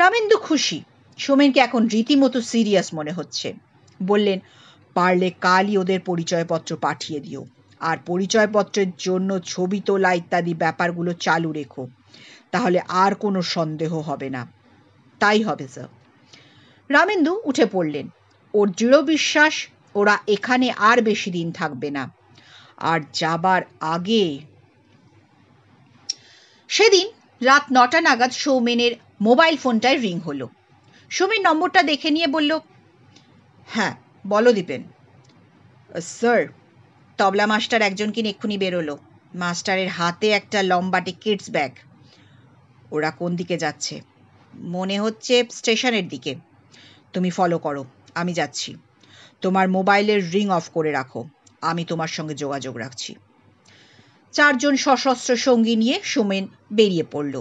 রামেন্দু খুশি সোমেনকে এখন রীতিমতো সিরিয়াস মনে হচ্ছে বললেন পারলে কালই ওদের পরিচয়পত্র পাঠিয়ে দিও আর পরিচয়পত্রের জন্য ছবি তোলা ইত্যাদি ব্যাপারগুলো চালু রেখো তাহলে আর কোনো সন্দেহ হবে না তাই হবে স্যার রামেন্দু উঠে পড়লেন ওর দৃঢ় বিশ্বাস ওরা এখানে আর বেশি দিন থাকবে না আর যাবার আগে সেদিন রাত নটা নাগাদ সৌমেনের মোবাইল ফোনটায় রিং হলো সৌমেন নম্বরটা দেখে নিয়ে বলল হ্যাঁ বলো দীপেন স্যার তবলা মাস্টার একজন কিনে এক্ষুনি বেরোলো মাস্টারের হাতে একটা লম্বাটে কিডস ব্যাগ ওরা কোন দিকে যাচ্ছে মনে হচ্ছে স্টেশনের দিকে তুমি ফলো করো আমি যাচ্ছি তোমার মোবাইলের রিং অফ করে রাখো আমি তোমার সঙ্গে যোগাযোগ রাখছি চারজন সশস্ত্র সঙ্গী নিয়ে সোমেন বেরিয়ে পড়ল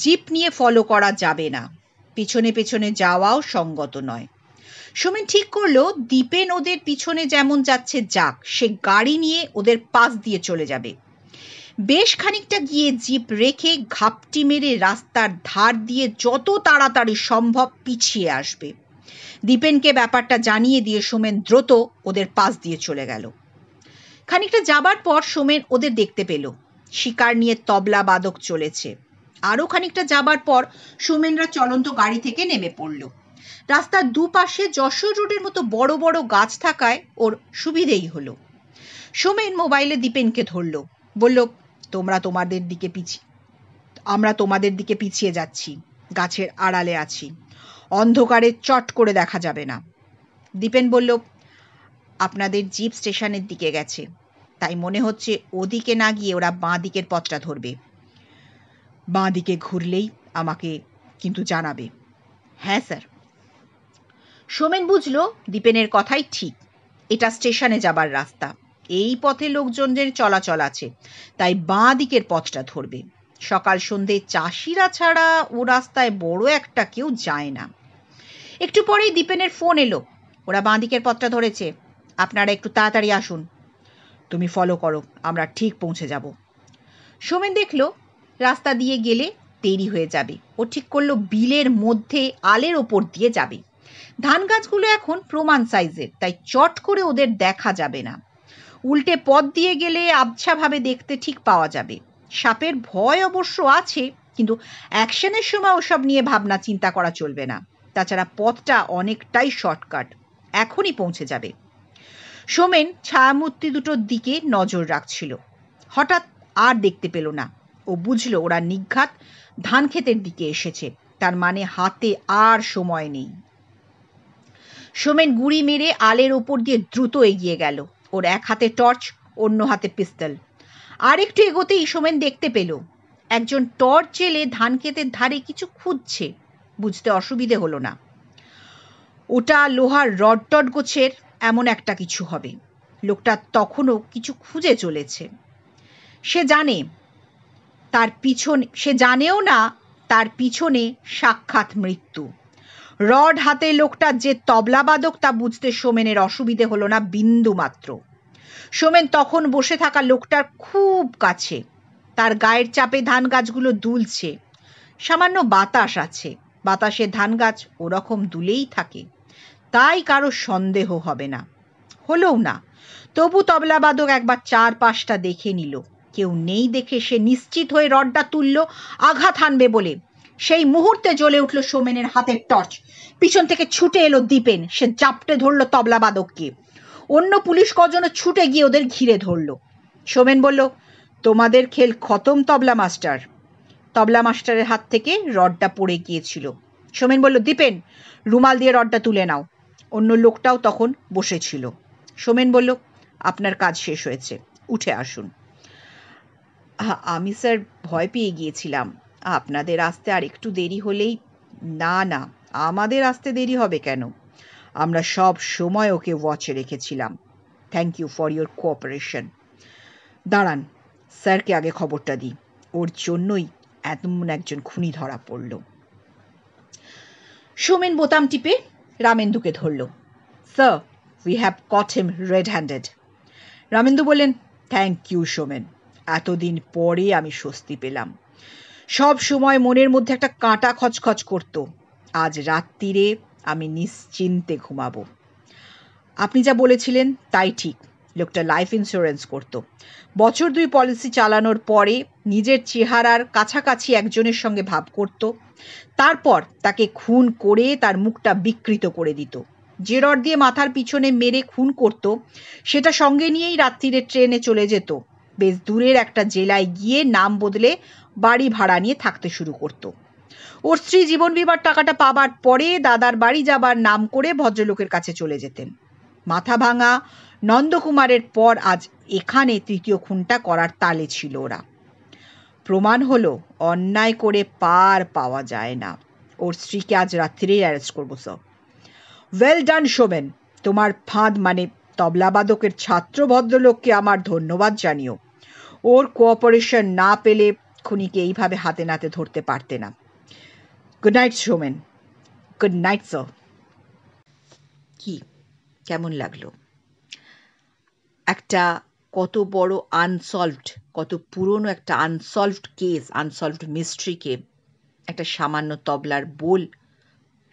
জিপ নিয়ে ফলো করা যাবে না পিছনে পিছনে যাওয়াও সঙ্গত নয় সোমেন ঠিক করলো দীপেন ওদের পিছনে যেমন যাচ্ছে যাক সে গাড়ি নিয়ে ওদের পাশ দিয়ে চলে যাবে বেশ খানিকটা গিয়ে জিপ রেখে ঘাপটি মেরে রাস্তার ধার দিয়ে যত তাড়াতাড়ি সম্ভব পিছিয়ে আসবে দীপেনকে ব্যাপারটা জানিয়ে দিয়ে সোমেন দ্রুত ওদের পাশ দিয়ে চলে গেল খানিকটা যাবার পর সোমেন ওদের দেখতে পেল শিকার নিয়ে তবলা বাদক চলেছে আরও খানিকটা যাবার পর সোমেনরা চলন্ত গাড়ি থেকে নেমে পড়ল রাস্তার দুপাশে যশোর রোডের মতো বড় বড় গাছ থাকায় ওর সুবিধেই হলো সোমেন মোবাইলে দীপেনকে ধরল বলল তোমরা তোমাদের দিকে পিছিয়ে আমরা তোমাদের দিকে পিছিয়ে যাচ্ছি গাছের আড়ালে আছি অন্ধকারে চট করে দেখা যাবে না দীপেন বলল আপনাদের জিপ স্টেশনের দিকে গেছে তাই মনে হচ্ছে ওদিকে না গিয়ে ওরা বাঁ দিকের পথটা ধরবে বাঁ দিকে ঘুরলেই আমাকে কিন্তু জানাবে হ্যাঁ স্যার সোমেন বুঝল দীপেনের কথাই ঠিক এটা স্টেশনে যাবার রাস্তা এই পথে লোকজনদের চলাচল আছে তাই বাঁ দিকের পথটা ধরবে সকাল সন্ধে চাষিরা ছাড়া ও রাস্তায় বড় একটা কেউ যায় না একটু পরেই দীপেনের ফোন এলো ওরা বাঁদিকের পথটা ধরেছে আপনারা একটু তাড়াতাড়ি আসুন তুমি ফলো করো আমরা ঠিক পৌঁছে যাব সোমেন দেখলো রাস্তা দিয়ে গেলে দেরি হয়ে যাবে ও ঠিক করলো বিলের মধ্যে আলের ওপর দিয়ে যাবে ধান গাছগুলো এখন প্রমাণ সাইজের তাই চট করে ওদের দেখা যাবে না উল্টে পথ দিয়ে গেলে আবছাভাবে দেখতে ঠিক পাওয়া যাবে সাপের ভয় অবশ্য আছে কিন্তু অ্যাকশনের সময় ওসব নিয়ে ভাবনা চিন্তা করা চলবে না তাছাড়া পথটা অনেকটাই শর্টকাট এখনই পৌঁছে যাবে সোমেন ছায়ামূর্তি দুটোর দিকে নজর রাখছিল হঠাৎ আর দেখতে পেল না ও বুঝলো ওরা নিঘাত ধান ক্ষেতের দিকে এসেছে তার মানে হাতে আর সময় নেই সোমেন গুড়ি মেরে আলের ওপর দিয়ে দ্রুত এগিয়ে গেল ওর এক হাতে টর্চ অন্য হাতে পিস্তল আর একটু এগোতেই সোমেন দেখতে পেল একজন টর্চ জেলে ধান ক্ষেতের ধারে কিছু খুঁজছে বুঝতে অসুবিধে হলো না ওটা লোহার রড টড গোছের এমন একটা কিছু হবে লোকটা তখনও কিছু খুঁজে চলেছে সে জানে তার পিছনে সে জানেও না তার পিছনে সাক্ষাৎ মৃত্যু রড হাতে লোকটার যে তবলাবাদক তা বুঝতে সোমেনের অসুবিধে হলো না বিন্দু মাত্র সোমেন তখন বসে থাকা লোকটার খুব কাছে তার গায়ের চাপে ধান গাছগুলো দুলছে সামান্য বাতাস আছে বাতাসে ধান গাছ ওরকম দুলেই থাকে তাই কারো সন্দেহ হবে না হলো না তবু তবলাবাদক একবার চার পাঁচটা দেখে নিল কেউ নেই দেখে সে নিশ্চিত হয়ে রডটা তুলল আঘাত হানবে বলে সেই মুহূর্তে জ্বলে উঠল সোমেনের হাতের টর্চ পিছন থেকে ছুটে এলো দীপেন সে জাপটে ধরলো তবলাবাদককে অন্য পুলিশ কজনও ছুটে গিয়ে ওদের ঘিরে ধরল সোমেন বলল তোমাদের খেল খতম তবলা মাস্টার তবলা মাস্টারের হাত থেকে রডটা পড়ে গিয়েছিল সোমেন বলল দীপেন রুমাল দিয়ে রডটা তুলে নাও অন্য লোকটাও তখন বসেছিল সোমেন বলল আপনার কাজ শেষ হয়েছে উঠে আসুন আমি স্যার ভয় পেয়ে গিয়েছিলাম আপনাদের আসতে আর একটু দেরি হলেই না না আমাদের আসতে দেরি হবে কেন আমরা সব সময় ওকে ওয়াচে রেখেছিলাম thank you for your cooperation দাঁড়ান স্যারকে আগে খবরটা দিই ওর জন্যই এমন একজন খুনি ধরা পড়ল সোমেন বোতাম টিপে রামেন্দুকে ধরল sir we have caught him red handed Ramendu বললেন থ্যাংক ইউ সোমেন এতদিন পরে আমি স্বস্তি পেলাম সব সময় মনের মধ্যে একটা কাঁটা খচখচ করত আজ রাত্রিরে আমি নিশ্চিন্তে ঘুমাবো আপনি যা বলেছিলেন তাই ঠিক লোকটা লাইফ ইন্স্যুরেন্স করত বছর দুই পলিসি চালানোর পরে নিজের চেহারার কাছাকাছি একজনের সঙ্গে ভাব করত তারপর তাকে খুন করে তার মুখটা বিকৃত করে দিত যে রড দিয়ে মাথার পিছনে মেরে খুন করত সেটা সঙ্গে নিয়েই রাত্রিরে ট্রেনে চলে যেত বেশ দূরের একটা জেলায় গিয়ে নাম বদলে বাড়ি ভাড়া নিয়ে থাকতে শুরু করত ওর স্ত্রী জীবন বিমার টাকাটা পাবার পরে দাদার বাড়ি যাবার নাম করে ভদ্রলোকের কাছে চলে যেতেন মাথা ভাঙা নন্দকুমারের পর আজ এখানে তৃতীয় খুনটা করার তালে ছিল ওরা প্রমাণ হলো অন্যায় করে পার পাওয়া যায় না ওর স্ত্রীকে আজ রাত্রিরেই অ্যারেস্ট করবো স্যার ওয়েল ডান শোবেন তোমার ফাঁদ মানে তবলাবাদকের ছাত্র ভদ্রলোককে আমার ধন্যবাদ জানিও ওর কোঅপারেশন না পেলে খুনিকে এইভাবে হাতে নাতে ধরতে পারতে না good night Shomen good night sir কি কেমন লাগলো একটা কত বড় আনসলভড কত পুরনো একটা আনসলভড কেস আনসলভড মিস্ট্রিকে একটা সামান্য তবলার বোল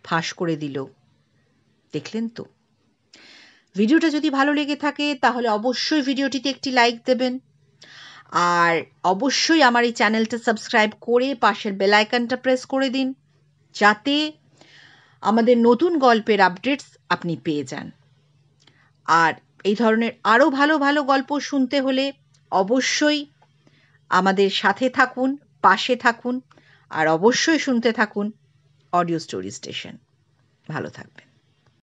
ফাঁস করে দিল দেখলেন তো ভিডিওটা যদি ভালো লেগে থাকে তাহলে অবশ্যই ভিডিওটিতে একটি লাইক দেবেন আর অবশ্যই আমার এই চ্যানেলটা সাবস্ক্রাইব করে পাশের বেল আইকনটা প্রেস করে দিন যাতে আমাদের নতুন গল্পের আপডেটস আপনি পেয়ে যান আর এই ধরনের আরও ভালো ভালো গল্প শুনতে হলে অবশ্যই আমাদের সাথে থাকুন পাশে থাকুন আর অবশ্যই শুনতে থাকুন অডিও স্টোরি স্টেশন ভালো থাকবেন